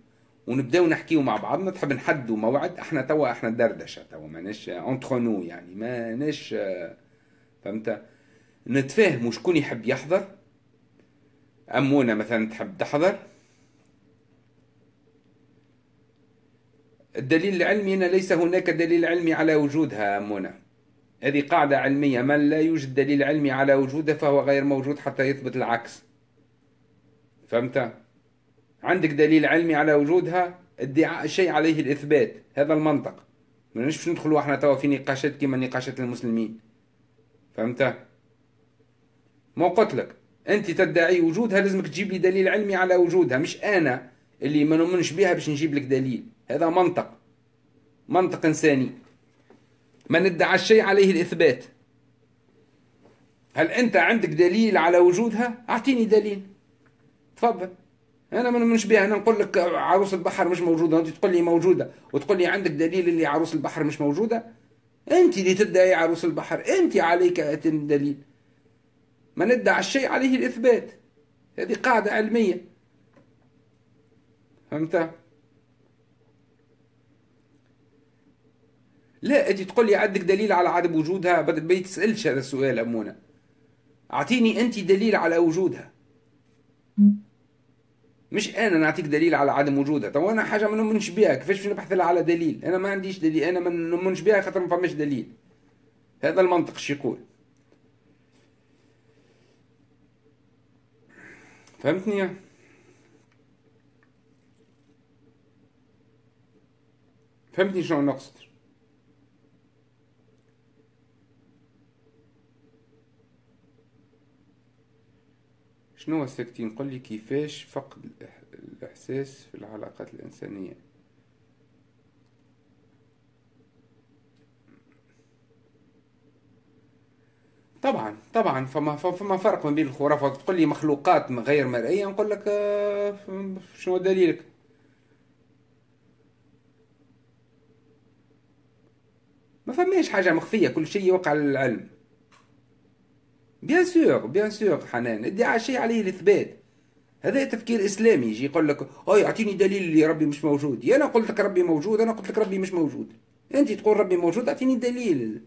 ونبداو نحكيو مع بعضنا تحب نحدوا موعد احنا توا احنا دردشه توا ماناش اونتخ نو يعني ماناش فهمت نتفاهموا شكون يحب يحضر أمونة مثلا تحب تحضر الدليل العلمي أن ليس هناك دليل علمي على وجودها أمونة هذه قاعدة علمية من لا يوجد دليل علمي على وجوده فهو غير موجود حتى يثبت العكس فهمت؟ عندك دليل علمي على وجودها ادعاء شيء عليه الإثبات هذا المنطق ما باش ندخلوا احنا توا في نقاشات كما نقاشات المسلمين فهمت؟ ما قلت لك انت تدعي وجودها لازمك تجيب لي دليل علمي على وجودها مش انا اللي ما نؤمنش بها باش نجيب لك دليل هذا منطق منطق انساني من ادعى الشيء عليه الاثبات هل انت عندك دليل على وجودها اعطيني دليل تفضل انا ما نؤمنش بها انا نقول لك عروس البحر مش موجوده انت تقول لي موجوده وتقول لي عندك دليل اللي عروس البحر مش موجوده انت اللي تدعي عروس البحر انت عليك دليل من ادعى الشيء عليه الإثبات هذه قاعدة علمية فهمت؟ لا أجي تقول لي عندك دليل على عدم وجودها ما تسألش هذا السؤال أمونة أعطيني أنت دليل على وجودها مش انا نعطيك دليل على عدم وجودها طب انا حاجه ما نؤمنش بها كيفاش نبحث لها على دليل انا ما عنديش دليل انا ما نؤمنش بها خاطر ما فماش دليل هذا المنطق شو يقول فهمتني يعني فهمتني شنو نقصد شنو هو السكتين قل لي كيفاش فقد الإحساس في العلاقات الإنسانية طبعا طبعا فما فما فرق ما بين الخرافه تقول لي مخلوقات غير مرئيه نقول لك آه، شنو دليلك ما فماش حاجه مخفيه كل شيء يوقع للعلم بيان سور بيان سور حنان ادعاء شيء عليه الاثبات هذا تفكير اسلامي يجي يقول لك اي اعطيني دليل اللي ربي مش موجود يا انا قلت لك ربي موجود انا قلت لك ربي مش موجود انت تقول ربي موجود اعطيني دليل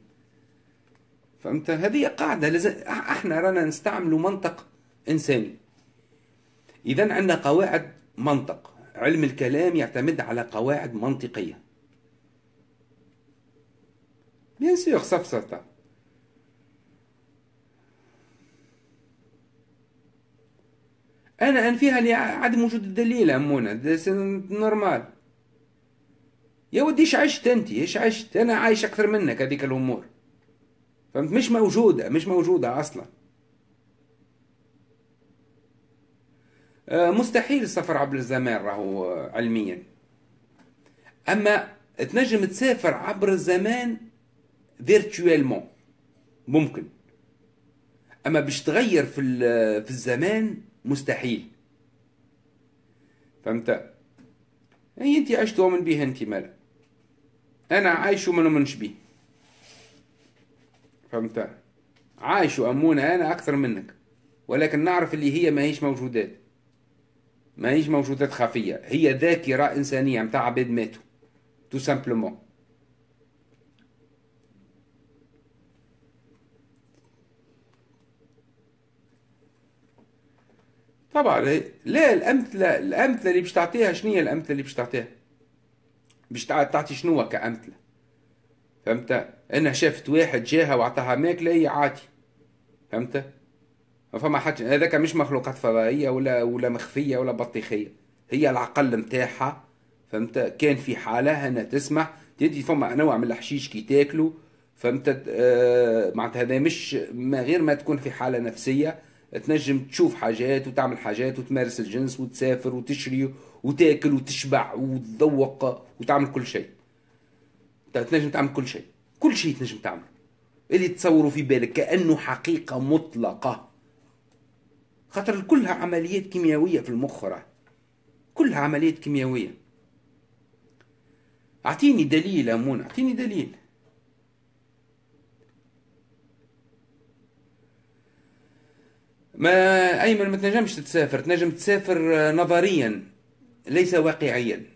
فهمت هذه قاعده لازم احنا رانا نستعملوا منطق انساني اذا عندنا قواعد منطق علم الكلام يعتمد على قواعد منطقيه بيان سور سفسطه انا انفيها لعدم وجود الدليل امونا نورمال يا ودي ايش عشت انت ايش عشت انا عايش اكثر منك هذيك الامور فمش موجودة مش موجودة أصلا آه، مستحيل السفر عبر الزمان راهو علميا أما تنجم تسافر عبر الزمان فيرتوالمون ممكن أما باش تغير في في الزمان مستحيل فهمت هي إيه، انت عشت من بيها انت مالا انا عايش وما نؤمنش بيه فهمتها عايش أمونة أنا أكثر منك ولكن نعرف اللي هي ماهيش موجودات ماهيش موجودات خفية هي ذاكرة إنسانية متاع عباد ماتوا تو سامبلومون طبعا لا الامثله الامثله اللي باش تعطيها شنو هي الامثله اللي باش تعطيها باش تعطي شنو كامثله فهمت انها شافت واحد جاها واعطاها ماكله هي عادي فهمت فما حد هذاك مش مخلوقات فضائيه ولا ولا مخفيه ولا بطيخيه هي العقل نتاعها فهمت كان في حاله انها تسمع تدي فما نوع من الحشيش كي تاكلو فهمت آه معناتها هذا مش ما غير ما تكون في حاله نفسيه تنجم تشوف حاجات وتعمل حاجات وتمارس الجنس وتسافر وتشري وتاكل وتشبع وتذوق وتعمل كل شيء تنجم تعمل كل شيء كل شيء تنجم تعمل اللي تصوروا في بالك كأنه حقيقة مطلقة خاطر كلها عمليات كيميائية في المخ راه كلها عمليات كيميائية اعطيني دليل يا منى اعطيني دليل ما ايمن ما تنجمش تسافر تنجم تسافر نظريا ليس واقعيا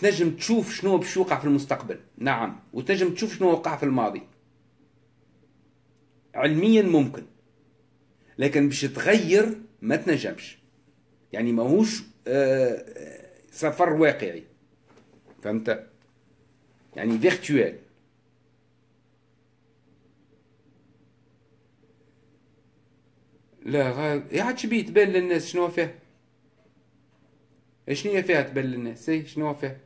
تنجم تشوف شنو باش يوقع في المستقبل نعم وتنجم تشوف شنو وقع في الماضي علميا ممكن لكن باش تغير ما تنجمش يعني ماهوش آه, آه، سفر واقعي فهمت يعني فيرتوال لا غال يا عاد شبيه تبان للناس شنو فيها شنو فيها تبان للناس إيه، شنو فيها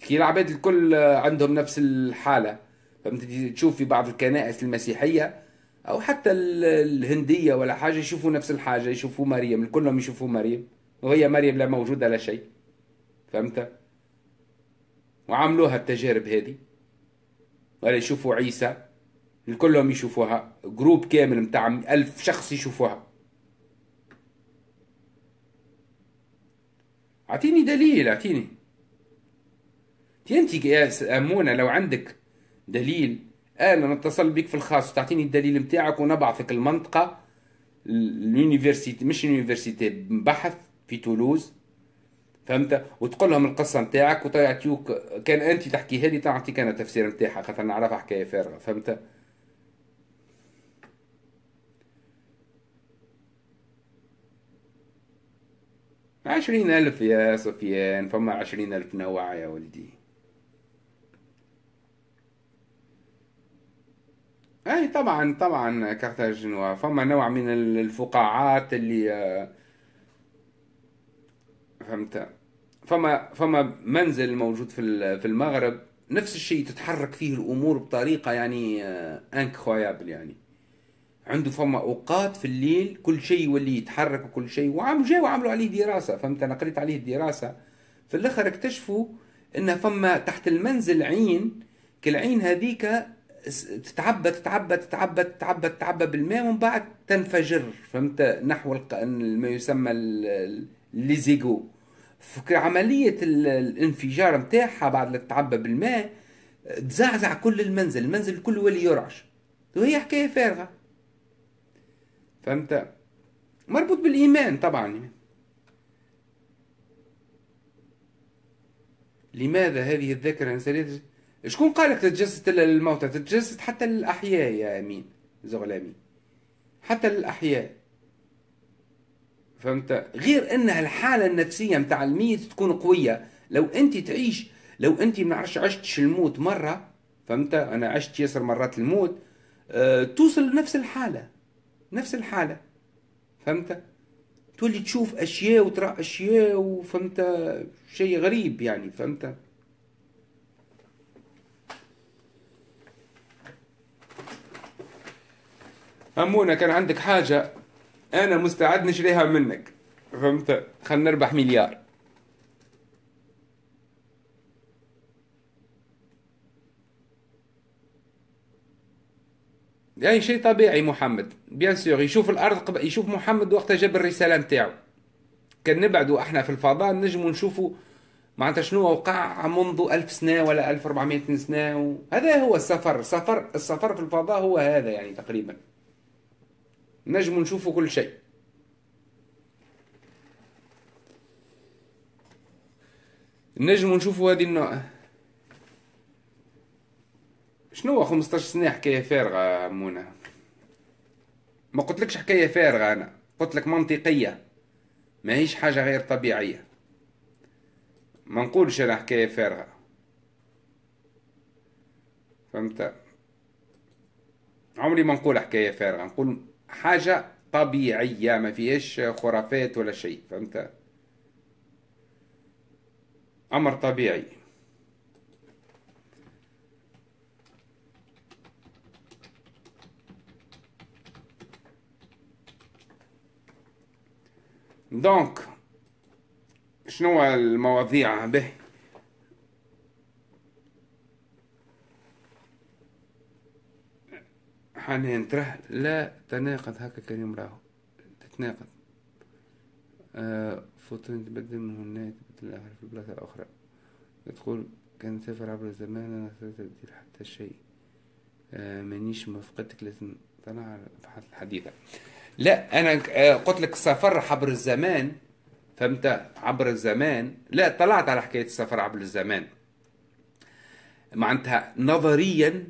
كي العباد الكل عندهم نفس الحالة فهمت تشوف في بعض الكنائس المسيحية أو حتى الهندية ولا حاجة يشوفوا نفس الحاجة يشوفوا مريم كلهم يشوفوا مريم وهي مريم لا موجودة لا شيء فهمت وعملوها التجارب هذه ولا يشوفوا عيسى الكلهم يشوفوها جروب كامل متاع ألف شخص يشوفوها اعطيني دليل اعطيني انت يا امونة لو عندك دليل انا نتصل بك في الخاص وتعطيني الدليل نتاعك ونبعثك المنطقه اليونيفرسيتي مش يونيفرسيتي بحث في تولوز فهمت وتقول لهم القصه نتاعك وتعطيوك كان انت تحكيها لي تعطيك انا تفسير نتاعها خاطر نعرفها حكايه فارغه فهمت عشرين ألف يا سفيان فما عشرين ألف نوع يا ولدي اي طبعا طبعا كارتاجنوا فما نوع من الفقاعات اللي فهمت فما فما منزل موجود في في المغرب نفس الشيء تتحرك فيه الامور بطريقه يعني انكرويابل آه، يعني عنده فما اوقات في الليل كل شيء يولي يتحرك وكل شيء وعم جاو وعملوا عليه دراسه فهمت انا قريت عليه الدراسه في الاخر اكتشفوا ان فما تحت المنزل عين كالعين هذيك تتعبى تتعبى تتعبى تتعبى تتعبى بالماء ومن بعد تنفجر فهمت نحو ما يسمى الليزيغو فكرة عملية الانفجار نتاعها بعد ما تتعبى بالماء تزعزع كل المنزل المنزل الكل ولي يرعش وهي حكاية فارغة فهمت مربوط بالإيمان طبعا لماذا هذه الذاكرة الإنسانية شكون قالك تتجسد للموتى تتجسد حتى للأحياء يا أمين زغلامي حتى للأحياء فهمت غير ان الحاله النفسيه متاع الميت تكون قويه لو انت تعيش لو انت ما نعرفش عشتش الموت مره فهمت انا عشت ياسر مرات الموت أه توصل لنفس الحاله نفس الحاله فهمت تولي تشوف اشياء وترى اشياء وفهمت شيء غريب يعني فهمت همونا كان عندك حاجة أنا مستعد نشريها منك فهمت خلينا نربح مليار يعني شيء طبيعي محمد بيان سيغ يشوف الارض قبل يشوف محمد وقت جاب الرساله نتاعو كان نبعدوا احنا في الفضاء نجموا نشوفوا معناتها شنو وقع منذ ألف سنة ولا 1400 سنة و... هذا هو السفر السفر السفر في الفضاء هو هذا يعني تقريبا نجم نشوفوا كل شيء نجم نشوفوا هذه النوع شنو هو 15 سنة حكاية فارغة منى ما قلتلكش حكاية فارغة أنا قلتلك منطقية ماهيش حاجة غير طبيعية ما نقولش أنا حكاية فارغة فهمت عمري ما نقول حكاية فارغة نقول حاجة طبيعية ما فيهاش خرافات ولا شيء فهمت أمر طبيعي دونك شنو المواضيع به حنان تره لا تناقض هكا كريم راهو تتناقض آه فوتون تبدل من هنا تبدل الآخر في البلاصة الأخرى تقول كان نسافر عبر الزمان أنا سافرت تبديل حتى شيء آه مانيش مفقدك لازم طلع أبحاث الحديثة لا أنا آه، قلت لك السفر عبر الزمان فهمت عبر الزمان لا طلعت على حكاية السفر عبر الزمان معناتها نظريا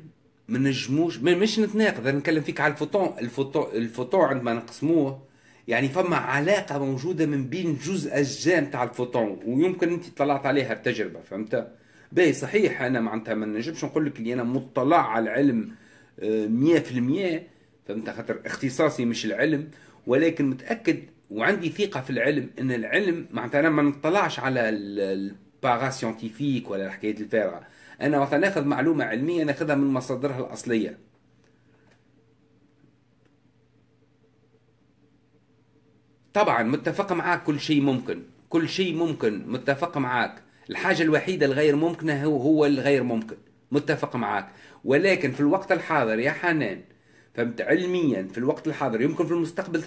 ما نجموش مش نتناقض انا نتكلم فيك على الفوتون الفوتون الفوتون عندما نقسموه يعني فما علاقه موجوده من بين جزء اجزاء تاع الفوتون ويمكن انت طلعت عليها بتجربه فهمت باهي صحيح انا معناتها ما نجمش نقول لك اللي انا مطلع على العلم 100% آه، فهمت خاطر اختصاصي مش العلم ولكن متاكد وعندي ثقه في العلم ان العلم معناتها انا ما نطلعش على البارا سيونتيفيك ولا الحكايات الفارغه انا وقت ناخذ معلومه علميه ناخذها من مصادرها الاصليه طبعا متفق معاك كل شيء ممكن كل شيء ممكن متفق معاك الحاجه الوحيده الغير ممكنه هو هو الغير ممكن متفق معاك ولكن في الوقت الحاضر يا حنان فهمت علميا في الوقت الحاضر يمكن في المستقبل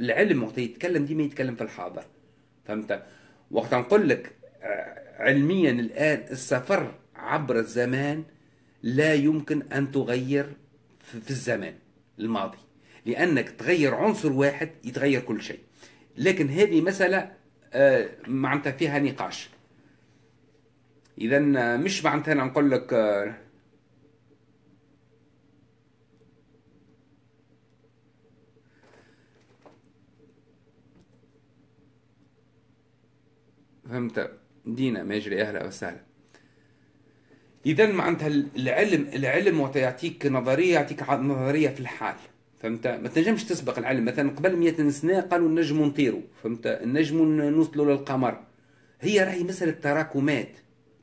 العلم وقت يتكلم ديما يتكلم في الحاضر فهمت وقت نقول لك آه، علميا الان السفر عبر الزمان لا يمكن أن تغير في الزمان الماضي لأنك تغير عنصر واحد يتغير كل شيء لكن هذه مسألة آه، معناتها فيها نقاش إذا آه، مش معناتها أنا نقول لك آه، فهمت دينا ما يجري أهلا وسهلا اذا معناتها العلم العلم وقت يعطيك نظريه يعطيك نظريه في الحال فهمت ما تنجمش تسبق العلم مثلا قبل 100 سنه قالوا نجموا نطيروا فهمت نجموا نوصلوا للقمر هي راهي مساله تراكمات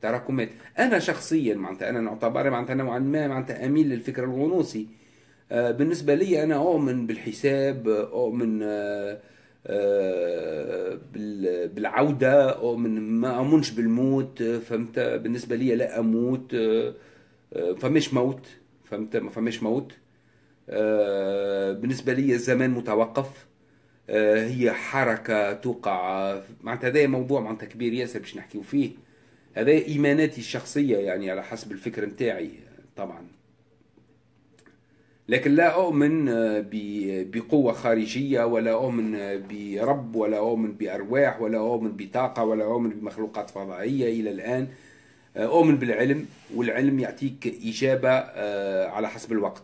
تراكمات انا شخصيا معناتها انا نعتبر معناتها نوعا ما معناتها اميل للفكر الغنوصي آه، بالنسبه لي انا اؤمن بالحساب آه، اؤمن آه آه، بالعوده من ما امنش بالموت فهمت بالنسبه لي لا اموت آه، آه، فمش موت فهمت ما فماش موت بالنسبه لي الزمان متوقف هي حركه توقع معناتها هذا موضوع معناتها كبير ياسر باش نحكيو فيه هذا ايماناتي الشخصيه يعني على حسب الفكر نتاعي طبعا لكن لا أؤمن آه، آه، بقوة خارجية ولا أؤمن آه، برب ولا أؤمن بأرواح ولا أؤمن بطاقة ولا أؤمن بمخلوقات فضائية إلى الآن أؤمن بالعلم والعلم يعطيك إجابة على حسب الوقت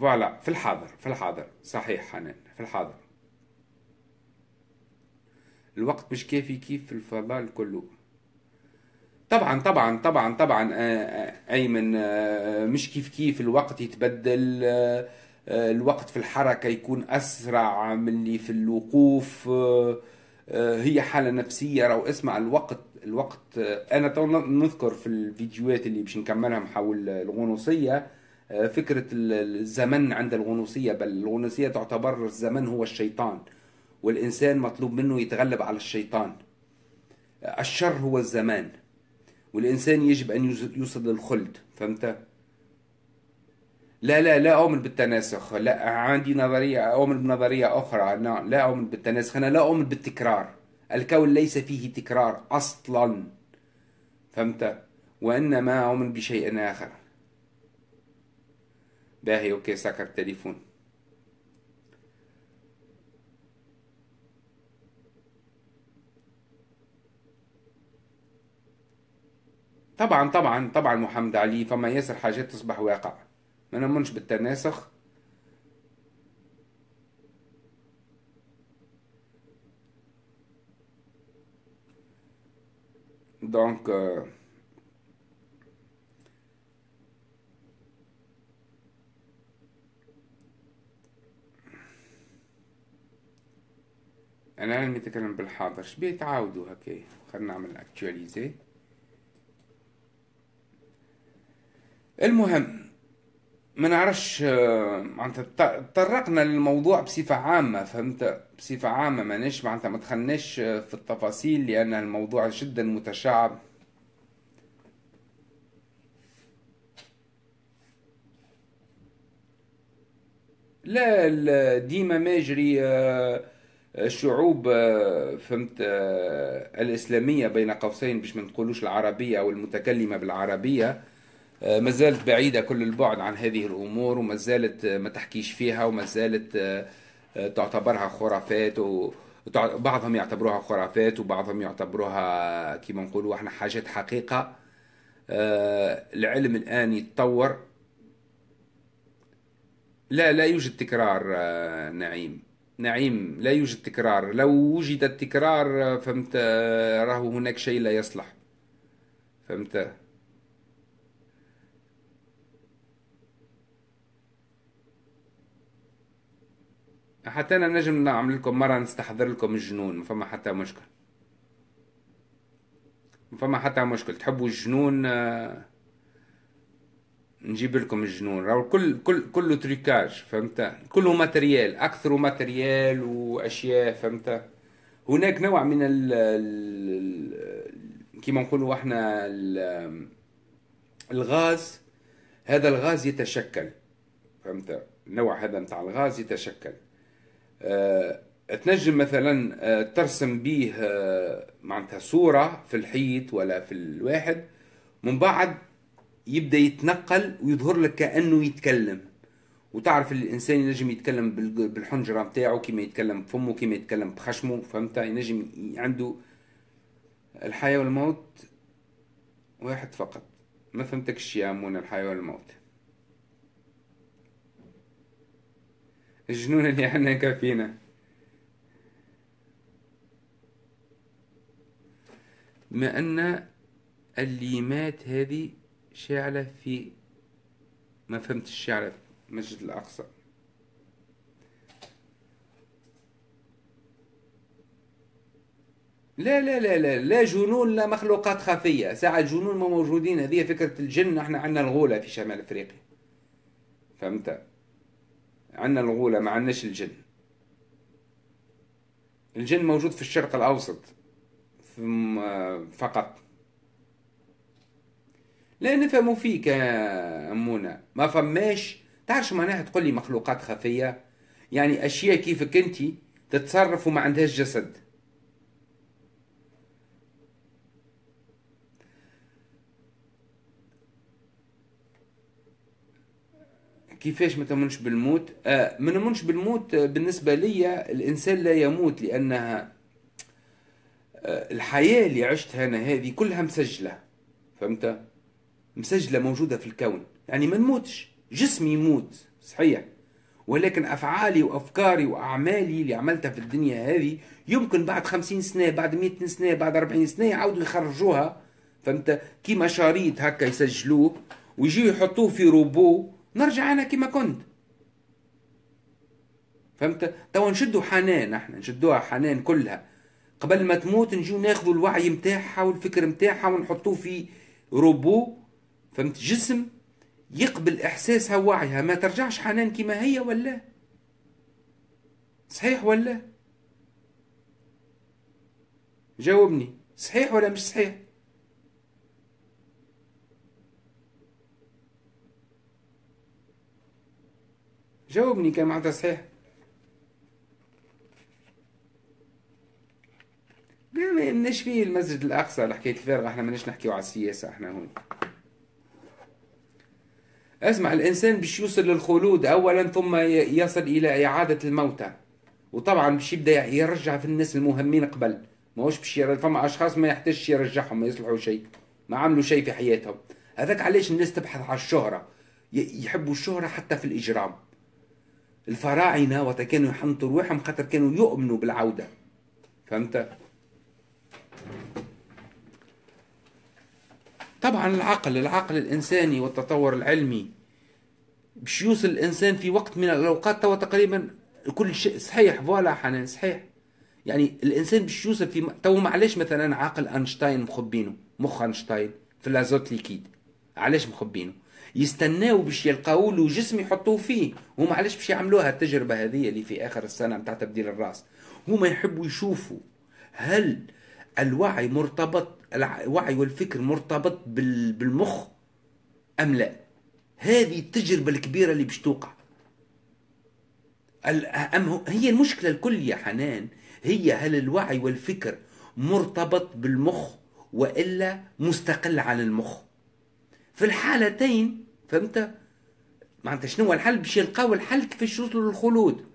فوالا في الحاضر في الحاضر صحيح حنان في الحاضر الوقت مش كافي كيف في الفضاء كله طبعا طبعا طبعا طبعا آه، آه، ايمن آه، مش كيف كيف الوقت يتبدل الوقت في الحركة يكون أسرع من اللي في الوقوف هي حالة نفسية راهو اسمع الوقت الوقت أنا تو نذكر في الفيديوهات اللي باش نكملهم حول الغنوصية فكرة الزمن عند الغنوصية بل الغنوصية تعتبر الزمن هو الشيطان والإنسان مطلوب منه يتغلب على الشيطان الشر هو الزمان والإنسان يجب أن يوصل للخلد فهمت؟ لا لا لا أؤمن بالتناسخ لا عندي نظرية أؤمن بنظرية أخرى لا, لا أؤمن بالتناسخ أنا لا أؤمن بالتكرار الكون ليس فيه تكرار أصلا فهمت؟ وإنما أؤمن بشيء آخر باهي أوكي سكر التليفون طبعا طبعا طبعا محمد علي فما ياسر حاجات تصبح واقع ما نمنش بالتناسخ دونك euh, لم نتكلم بالحاضر شبيه تعاودوا هكا خلينا نعمل اكتواليزي المهم ما نعرفش آه، معناتها تطرقنا للموضوع بصفة عامة فهمت بصفة عامة ماناش معناتها ما دخلناش آه، في التفاصيل لأن الموضوع جدا متشعب لا ديما ما يجري الشعوب آه، فهمت الإسلامية بين قوسين باش ما نقولوش العربية أو المتكلمة بالعربية آه، ما زالت بعيدة كل البعد عن هذه الأمور وما زالت آه، ما تحكيش فيها وما زالت آه، تعتبرها خرافات و بعضهم يعتبروها خرافات وبعضهم يعتبروها كما نقولوا احنا حاجات حقيقة العلم الآن يتطور لا لا يوجد تكرار نعيم نعيم لا يوجد تكرار لو وجد التكرار فهمت راهو هناك شيء لا يصلح فهمت حتى انا نجم نعمل لكم مره نستحضر لكم الجنون ما فما حتى مشكل ما فما حتى مشكل تحبوا الجنون آه، نجيب لكم الجنون راهو كل كل كله تريكاج فهمت كله ماتريال اكثر ماتريال واشياء فهمت هناك نوع من ال, كيما نقولوا احنا الغاز هذا الغاز يتشكل فهمت النوع هذا نتاع الغاز يتشكل آه، تنجم مثلا آه، ترسم بيه آه، معناتها صورة في الحيط ولا في الواحد من بعد يبدا يتنقل ويظهر لك كانه يتكلم وتعرف الانسان ينجم يتكلم بالحنجره نتاعو كيما يتكلم بفمه كيما يتكلم بخشمه فهمت ينجم عنده الحياه والموت واحد فقط ما فهمتكش يا منى الحياه والموت الجنون اللي احنا كفينا بما أن الليمات هذه شاعلة في ما فهمت الشعر في مسجد الأقصى لا لا لا لا لا جنون لا مخلوقات خفية ساعة جنون ما موجودين هذه فكرة الجن احنا عندنا الغولة في شمال افريقيا فهمت عندنا الغولة ما عندناش الجن الجن موجود في الشرق الأوسط فقط لا نفهموا فيك يا أمونة ما فماش تعرفش معناها تقول لي مخلوقات خفية يعني أشياء كيفك أنت تتصرف وما عندهاش جسد كيفاش ما تمنش بالموت آه ما نمنش بالموت آه، بالنسبه ليا الانسان لا يموت لانها آه الحياه اللي عشتها انا هذه كلها مسجله فهمت مسجله موجوده في الكون يعني ما نموتش جسمي يموت صحيح ولكن افعالي وافكاري واعمالي اللي عملتها في الدنيا هذه يمكن بعد خمسين سنه بعد مئة سنه بعد أربعين سنه يعاودوا يخرجوها فهمت كيما شريط هكا يسجلوه ويجيو يحطوه في روبو نرجع انا كما كنت فهمت توا نشدوا حنان احنا نشدوها حنان كلها قبل ما تموت نجيو ناخذوا الوعي نتاعها والفكر نتاعها ونحطوه في روبو فهمت جسم يقبل احساسها ووعيها ما ترجعش حنان كما هي ولا صحيح ولا جاوبني صحيح ولا مش صحيح جاوبني كان معناتها صحيح لا ما يمناش فيه المسجد الأقصى لحكاية الفارغة احنا ماناش نحكيو على السياسة احنا هون اسمع الإنسان باش يوصل للخلود أولا ثم يصل إلى إعادة الموتى وطبعا باش يبدا يرجع في الناس المهمين قبل ماهوش باش فما أشخاص ما يحتاجش يرجعهم ما يصلحوا شيء ما عملوا شيء في حياتهم هذاك علاش الناس تبحث على الشهرة يحبوا الشهرة حتى في الإجرام الفراعنة وقت كانوا يحنطوا رواحهم خاطر كانوا يؤمنوا بالعودة فهمت؟ طبعا العقل العقل الإنساني والتطور العلمي باش يوصل الإنسان في وقت من الأوقات توا تقريبا كل شيء صحيح فوالا حنان صحيح يعني الانسان باش يوصل في تو معلاش مثلا عقل اينشتاين مخبينه مخ اينشتاين في لازوت ليكيد علاش مخبينه يستناو باش يلقاو له جسم يحطوه فيه هما علاش باش يعملوها التجربه هذه اللي في اخر السنه نتاع تبديل الراس هما يحبوا يشوفوا هل الوعي مرتبط الوعي والفكر مرتبط بالمخ ام لا هذه التجربه الكبيره اللي باش توقع أم هي المشكله الكل يا حنان هي هل الوعي والفكر مرتبط بالمخ والا مستقل عن المخ في الحالتين فهمت معناتها شنو هو الحل باش يلقاو الحل كيفاش يوصلوا للخلود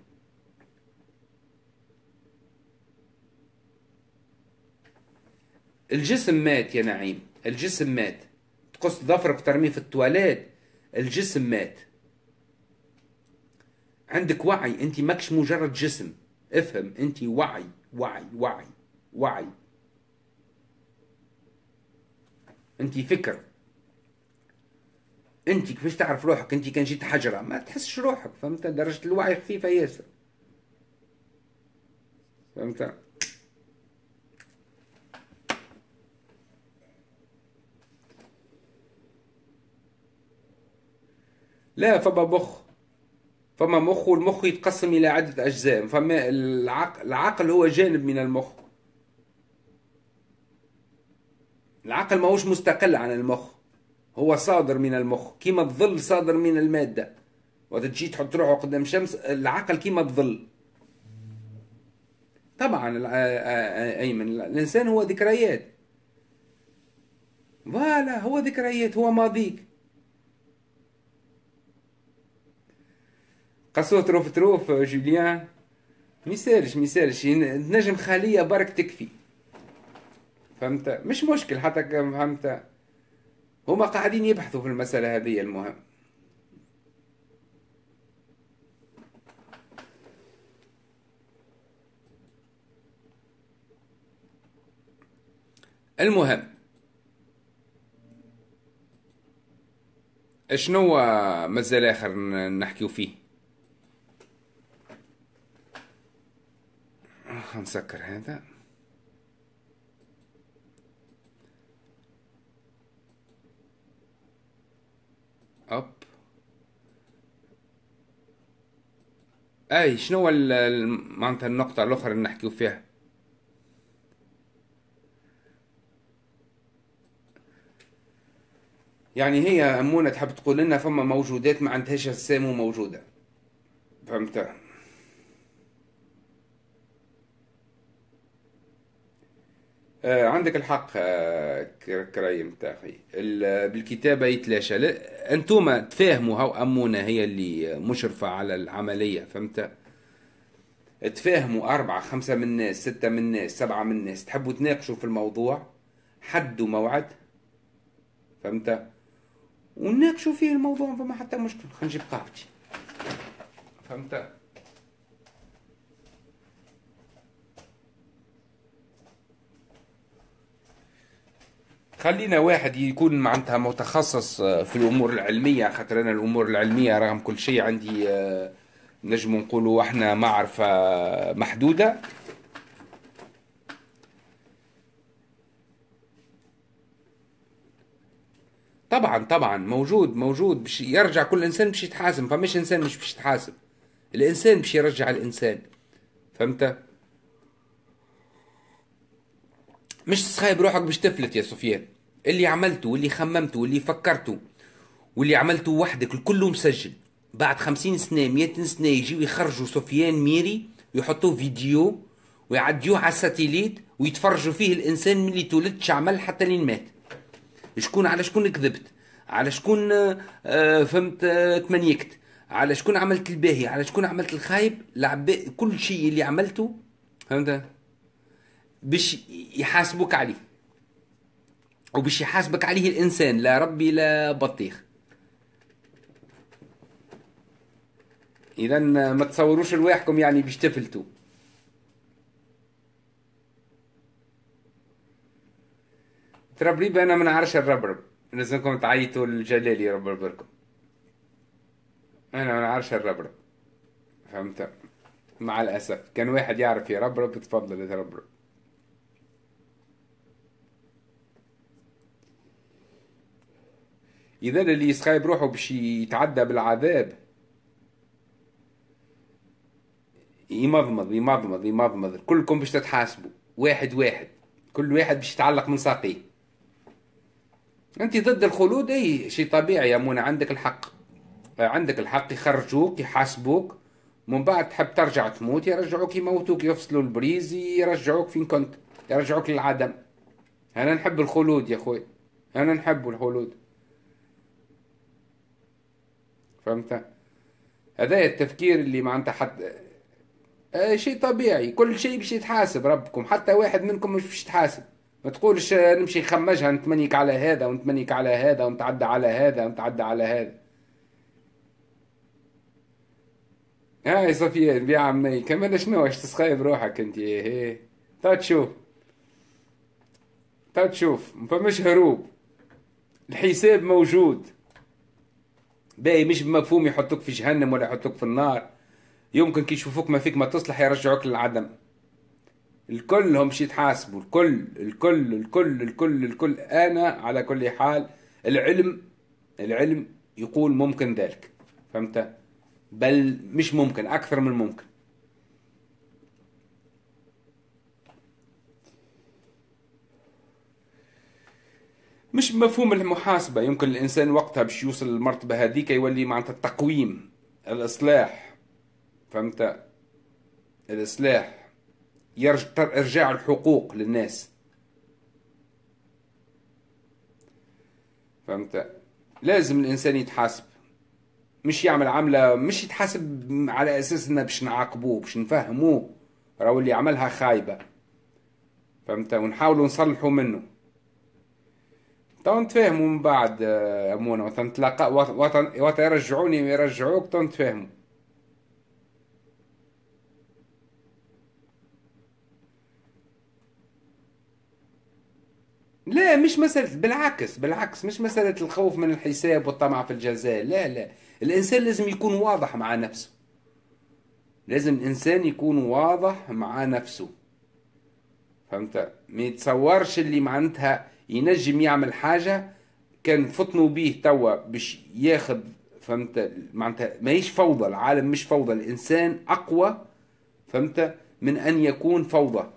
الجسم مات يا نعيم الجسم مات تقص ظفرك ترميه في التواليت الجسم مات عندك وعي انت ماكش مجرد جسم افهم انت وعي وعي وعي وعي انت فكر انت كيفاش تعرف روحك انت كان جيت حجره ما تحسش روحك فهمت درجه الوعي خفيفه ياسر فهمت لا فما مخ فما مخ والمخ يتقسم الى عده اجزاء فما العقل العقل هو جانب من المخ العقل ماهوش مستقل عن المخ هو صادر من المخ كيما الظل صادر من المادة وتجي تحط روحه قدام شمس العقل كيما الظل طبعا ايمن الانسان هو ذكريات فوالا هو ذكريات هو ماضيك قصوه تروف تروف جوليان ميسالش ميسالش تنجم خاليه برك تكفي فهمت مش مشكل حتى فهمت هما قاعدين يبحثوا في المسألة هذه المهم المهم شنو مازال اخر نحكيو فيه نسكر هذا اب اي شنو معناتها النقطة الأخرى اللي نحكيو فيها يعني هي أمونة تحب تقول لنا فما موجودات ما عندهاش السام موجودة فهمتها آه عندك الحق آه، كريم تاخي بالكتابة يتلاشى أنتم تفاهموا هاو أمونة هي اللي مشرفة على العملية فهمت تفاهموا أربعة خمسة من الناس ستة من الناس سبعة من الناس تحبوا تناقشوا في الموضوع حدوا موعد فهمت وناقشوا فيه الموضوع فما حتى مشكل خلينا نجيب قهوتي فهمت خلينا واحد يكون معناتها متخصص آه، في الامور العلميه خاطر انا الامور العلميه رغم كل شيء عندي آه، نجم نقولوا احنا معرفه محدوده طبعا طبعا موجود موجود باش يرجع كل انسان باش يتحاسب فمش انسان مش باش يتحاسب الانسان باش يرجع الانسان فهمت مش صخايب روحك باش تفلت يا سفيان اللي عملته واللي خممته واللي فكرته واللي عملته وحدك الكل مسجل بعد خمسين سنة مئة سنة يجيو يخرجوا سفيان ميري ويحطوا فيديو ويعديوه على الساتيليت ويتفرجوا فيه الانسان من اللي تولد شعمل حتى لين مات شكون على شكون كذبت على شكون آه، آه، فهمت آه، تمنيكت على شكون عملت الباهي على شكون عملت الخايب لعب كل شيء اللي عملته فهمت باش يحاسبوك عليه وباش يحاسبك عليه الانسان لا ربي لا بطيخ اذا ما تصوروش رواحكم يعني باش تفلتوا تربريب انا ما نعرفش الربرب لازمكم تعيطوا الجلالي يربرب بركم انا ما نعرفش الربرب فهمت مع الاسف كان واحد يعرف يربرب تفضل تربرب اذا اللي يسخايب بروحه باش يتعدى بالعذاب يمضمض يمضمض يمضمض كلكم باش تتحاسبوا واحد واحد كل واحد باش يتعلق من ساقيه انت ضد الخلود اي شيء طبيعي يا مونة عندك الحق عندك الحق يخرجوك يحاسبوك من بعد تحب ترجع تموت يرجعوك يموتوك يفصلوا البريز يرجعوك فين كنت يرجعوك للعدم انا نحب الخلود يا اخوي انا نحب الخلود فهمت هذا التفكير اللي معناتها حتى آه شيء طبيعي كل شيء باش يتحاسب ربكم حتى واحد منكم مش باش يتحاسب ما تقولش آه، نمشي نخمجها نتمنيك على هذا ونتمنيك على هذا ونتعدى على هذا ونتعدى على هذا هاي صفيان بيع عمي كمل شنو واش تسخايب روحك انت إيه،, ايه تا تشوف تا تشوف ما فماش هروب الحساب موجود باهي مش بمفهوم يحطوك في جهنم ولا يحطوك في النار يمكن كي يشوفوك ما فيك ما تصلح يرجعوك للعدم الكل هم شي تحاسبوا الكل الكل الكل الكل الكل انا على كل حال العلم العلم يقول ممكن ذلك فهمت بل مش ممكن اكثر من ممكن مش مفهوم المحاسبه يمكن الانسان وقتها باش يوصل للمرتبه هذيك يولي معناتها التقويم الاصلاح فهمت الاصلاح يرجع ارجاع الحقوق للناس فهمت لازم الانسان يتحاسب مش يعمل عمله مش يتحاسب على اساس انه باش نعاقبوه باش نفهموه راهو اللي عملها خايبه فهمت ونحاولوا نصلحوا منه تو نتفاهموا من بعد آه، امونه وقت نتلاقى وقت وقت يرجعوني ويرجعوك تو نتفاهموا لا مش مسألة بالعكس بالعكس مش مسألة الخوف من الحساب والطمع في الجزاء لا لا الإنسان لازم يكون واضح مع نفسه لازم الإنسان يكون واضح مع نفسه فهمت ما يتصورش اللي معناتها ينجم يعمل حاجه كان فطنوا بيه توا باش ياخذ فهمت معناتها ماهيش فوضى العالم مش فوضى الانسان اقوى فهمت من ان يكون فوضى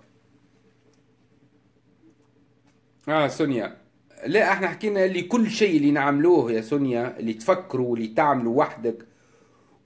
اه سونيا لا احنا حكينا اللي كل شيء اللي نعملوه يا سونيا اللي تفكروا واللي تعملوا وحدك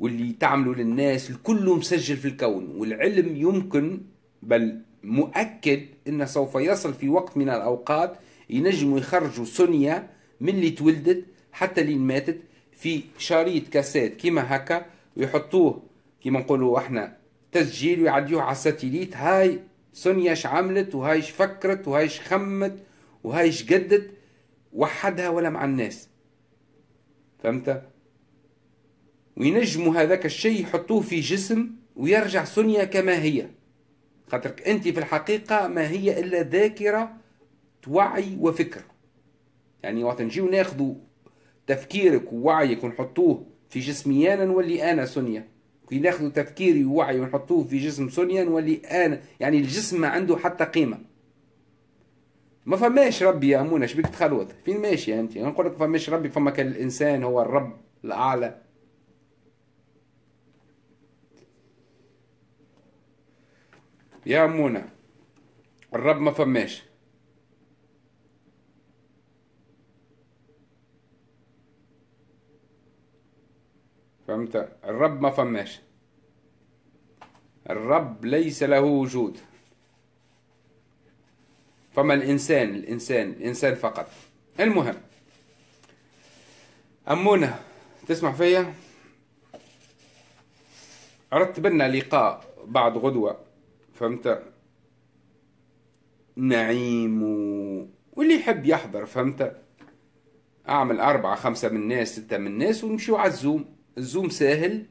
واللي تعملوا للناس الكل مسجل في الكون والعلم يمكن بل مؤكد انه سوف يصل في وقت من الاوقات ينجموا يخرجوا سونيا من اللي تولدت حتى اللي ماتت في شريط كاسات كيما هكا ويحطوه كيما نقولوا احنا تسجيل ويعديوه على الساتيليت هاي سونيا اش عملت وهاي اش فكرت وهاي اش خمت وهاي اش جدت وحدها ولا مع الناس فهمت وينجموا هذاك الشيء يحطوه في جسم ويرجع سونيا كما هي خاطرك انت في الحقيقه ما هي الا ذاكره وعي وفكر يعني وقت نجيو ناخذوا تفكيرك ووعيك ونحطوه في جسمي انا نولي انا سونيا كي ناخذوا تفكيري ووعي ونحطوه في جسم سونيا نولي انا يعني الجسم ما عنده حتى قيمة ما فماش ربي يا امونه شبيك تخلوط فين ماشي انت يعني نقول لك فماش ربي فما كان الانسان هو الرب الاعلى يا امونه الرب ما فماش فهمت الرب ما فماش الرب ليس له وجود فما الإنسان الإنسان الإنسان فقط المهم أمونة تسمع فيا رتب لنا لقاء بعد غدوة فهمت نعيم و... واللي يحب يحضر فهمت أعمل أربعة خمسة من الناس ستة من الناس ونمشيو على الزوم الزوم ساهل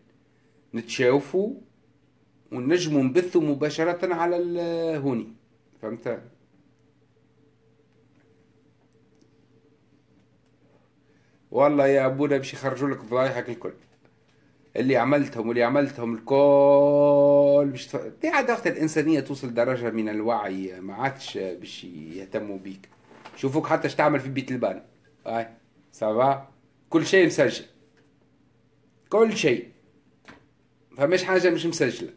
نتشاوفوا ونجموا نبثوا مباشرة على هوني فهمت والله يا ابونا باش يخرجوا لك فضايحك الكل اللي عملتهم واللي عملتهم الكل باش تف... عاد وقت الانسانيه توصل درجه من الوعي ما عادش باش يهتموا بيك شوفوك حتى اش تعمل في بيت البان اي سافا كل شيء مسجل كل شيء فمش حاجة مش مسجلة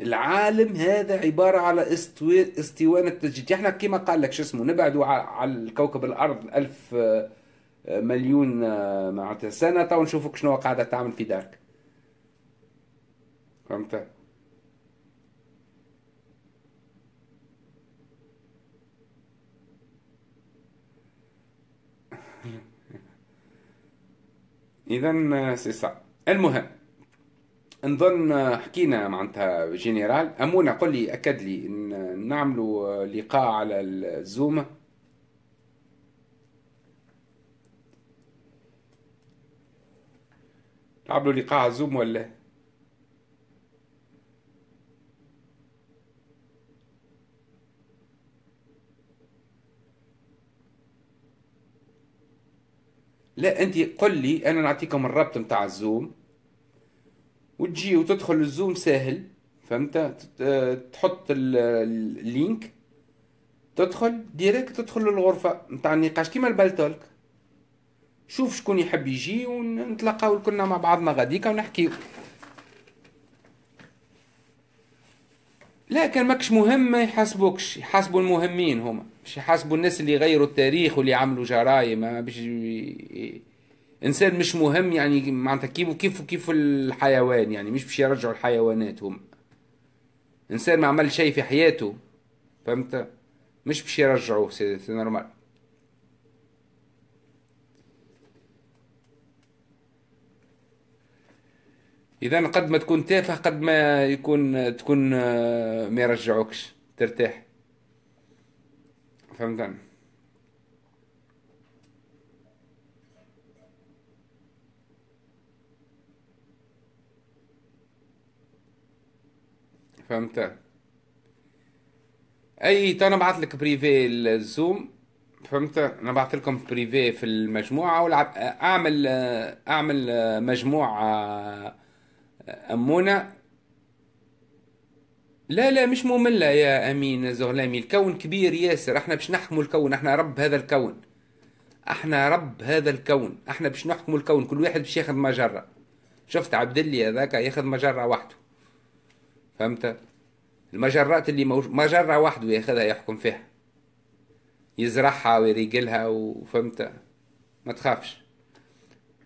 العالم هذا عبارة على استوي... استيوان التجديد احنا كما قال لك شو اسمه نبعدوا على الكوكب الأرض ألف آه، مليون آه، معناتها سنة تو نشوفك شنو قاعدة تعمل في دارك فهمت اذا سي سا المهم نظن حكينا معناتها جينيرال امونة قل لي اكد لي نعملوا لقاء على الزوم نعملوا لقاء على الزوم ولا لا انت قل لي انا نعطيكم الربط نتاع الزوم وتجي وتدخل الزوم ساهل فهمت تحط اللينك تدخل ديريكت تدخل للغرفة نتاع النقاش كيما البالتولك شوف شكون يحب يجي ونتلاقاو كلنا مع بعضنا غاديكا ونحكيو لا كان ماكش مهم ما يحاسبوكش يحاسبوا المهمين هما مش يحاسبوا الناس اللي غيروا التاريخ واللي عملوا جرايم باش انسان مش مهم يعني معناتها كيف كيف كيف الحيوان يعني مش باش يرجعوا الحيوانات هما انسان ما عمل شيء في حياته فهمت مش باش يرجعوه سي نورمال اذا قد ما تكون تافه قد ما يكون تكون آه، ما يرجعوكش ترتاح فهمت فهمت اي تو بعث لك بريفي الزوم فهمت انا بعث لكم بريفي في المجموعه والعب اعمل آه، اعمل آه، مجموعه أمونة لا لا مش مملة يا أمين زغلامي الكون كبير ياسر احنا باش نحكموا الكون احنا رب هذا الكون احنا رب هذا الكون احنا باش نحكموا الكون كل واحد باش ياخذ مجرة شفت عبدلي هذاك ياخذ مجرة وحده فهمت المجرات اللي موج... مجرة وحده ياخذها يحكم فيها يزرعها ويريقلها وفهمت ما تخافش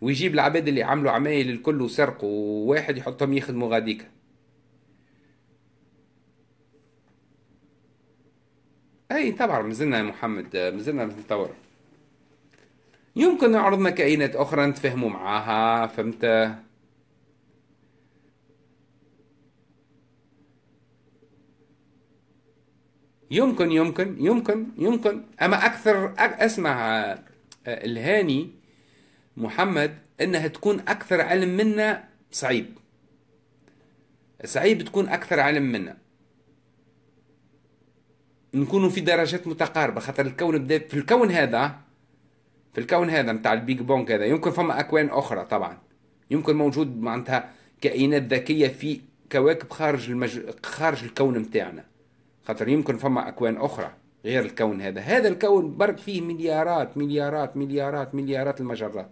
ويجيب العباد اللي عملوا عمايل الكل وسرقوا وواحد يحطهم يخدموا غاديكا اي طبعا مازلنا يا محمد مازلنا نتطور يمكن نعرضنا كائنات اخرى نتفاهموا معاها فهمت يمكن يمكن يمكن يمكن اما اكثر اسمع آه، الهاني محمد انها تكون اكثر علم منا صعيب صعيب تكون اكثر علم منا نكونوا في درجات متقاربه خاطر الكون بدا في الكون هذا في الكون هذا نتاع البيج بونك هذا يمكن فما اكوان اخرى طبعا يمكن موجود معناتها كائنات ذكيه في كواكب خارج المج... خارج الكون نتاعنا خاطر يمكن فما اكوان اخرى غير الكون هذا هذا الكون برك فيه مليارات مليارات مليارات مليارات المجرات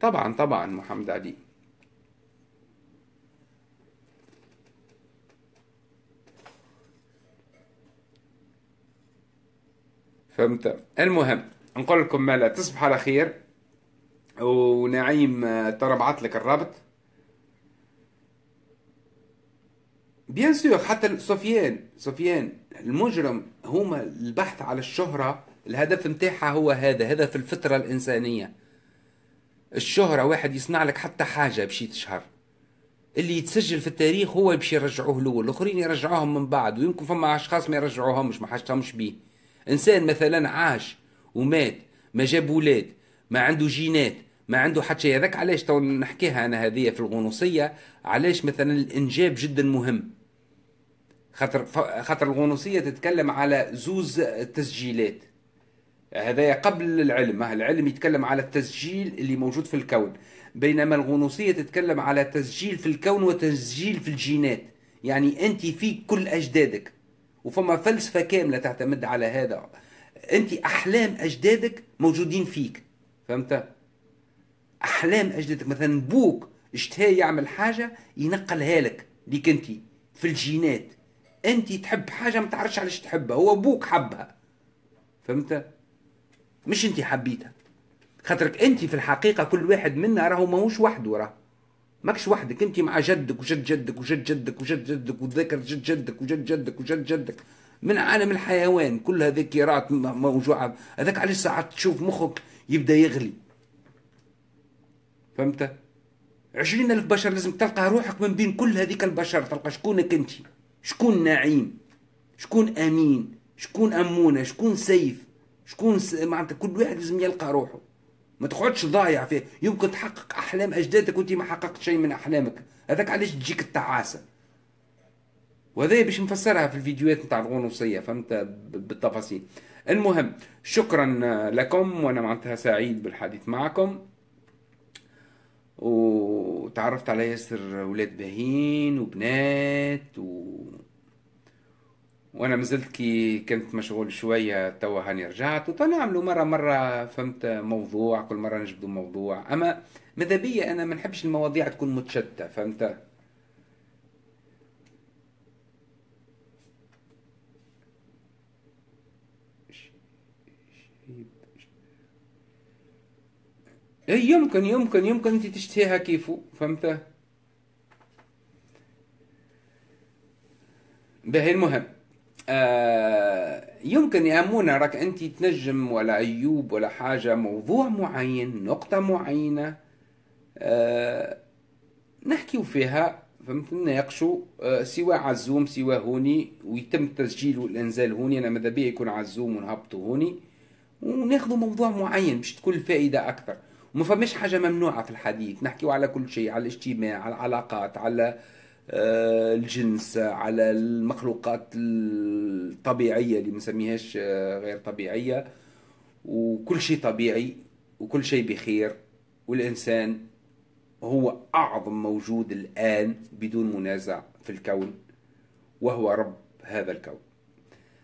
طبعا طبعا محمد علي فهمت المهم نقول لكم مالا تصبح على خير ونعيم آه، ترى بعث لك الرابط بيان سور حتى سفيان سفيان المجرم هما البحث على الشهرة الهدف نتاعها هو هذا هذا في الفطرة الإنسانية الشهرة واحد يصنع لك حتى حاجة باش تشهر اللي يتسجل في التاريخ هو باش يرجعوه الاول الاخرين يرجعوهم من بعد ويمكن فما اشخاص ما يرجعوهمش ما حاجتهمش بيه انسان مثلا عاش ومات ما جاب ولاد ما عنده جينات ما عنده حتى شيء هذاك علاش تو نحكيها انا هذه في الغنوصيه علاش مثلا الانجاب جدا مهم خاطر خاطر الغنوصيه تتكلم على زوز تسجيلات هذايا قبل العلم العلم يتكلم على التسجيل اللي موجود في الكون بينما الغنوصية تتكلم على تسجيل في الكون وتسجيل في الجينات يعني أنت فيك كل أجدادك وفما فلسفة كاملة تعتمد على هذا أنت أحلام أجدادك موجودين فيك فهمت أحلام أجدادك مثلا بوك اشتهى يعمل حاجة ينقلها لك ليك أنت في الجينات أنت تحب حاجة ما تعرفش علاش تحبها هو بوك حبها فهمت مش انت حبيتها خاطرك انت في الحقيقه كل واحد منا راهو ماهوش وحده راه ماكش وحدك انت مع جدك وجد جدك وجد جدك وجد جدك وذاكر جد جدك وجد جدك وجد جدك من عالم الحيوان كلها ذكريات موجوعه هذاك علاش ساعات تشوف مخك يبدا يغلي فهمت عشرين ألف بشر لازم تلقى روحك من بين كل هذيك البشر تلقى شكونك انت شكون نعيم شكون امين شكون امونه شكون سيف شكون معناتها كل واحد لازم يلقى روحه ما تقعدش ضايع فيه يمكن تحقق احلام اجدادك وانت ما حققت شيء من احلامك هذاك علاش تجيك التعاسه وهذا باش نفسرها في الفيديوهات نتاع الغنوصيه فهمت بالتفاصيل المهم شكرا لكم وانا معناتها سعيد بالحديث معكم وتعرفت على ياسر ولاد باهين وبنات و وانا مازلت كي كنت مشغول شويه توا هاني رجعت وتنعملوا مره مره فهمت موضوع كل مره نجبدوا موضوع اما ماذا بيا انا ما نحبش المواضيع تكون متشتته فهمت اي يمكن يمكن يمكن انت تشتهيها كيفو فهمت باهي المهم آه، يمكن يا راك انت تنجم ولا ايوب ولا حاجه موضوع معين نقطه معينه آه نحكيو فيها فهمت نناقشوا آه، سواء على الزوم سواء هوني ويتم تسجيل والانزال هوني انا ماذا بيا يكون الزوم ونهبطوا هوني وناخذوا موضوع معين باش تكون الفائده اكثر وما فماش حاجه ممنوعه في الحديث نحكيو على كل شيء على الاجتماع على العلاقات على آه آه، الجنس على المخلوقات الطبيعية اللي نسميهاش آه، غير طبيعية وكل شيء طبيعي وكل شيء بخير والإنسان هو أعظم موجود الآن بدون منازع في الكون وهو رب هذا الكون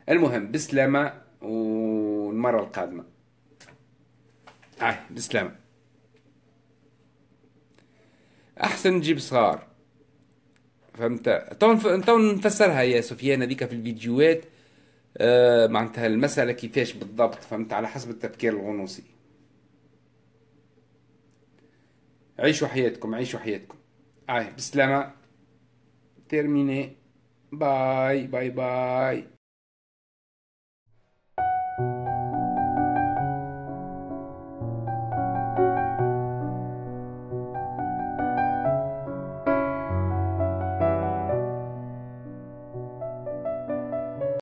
المهم بسلامة والمرة القادمة آه بسلامة أحسن نجيب صغار فهمت تو تو نفسرها يا سفيان هذيك في الفيديوهات آه معناتها المسألة كيفاش بالضبط فهمت على حسب التفكير الغنوصي عيشوا حياتكم عيشوا حياتكم آه بالسلامة تيرميني باي باي باي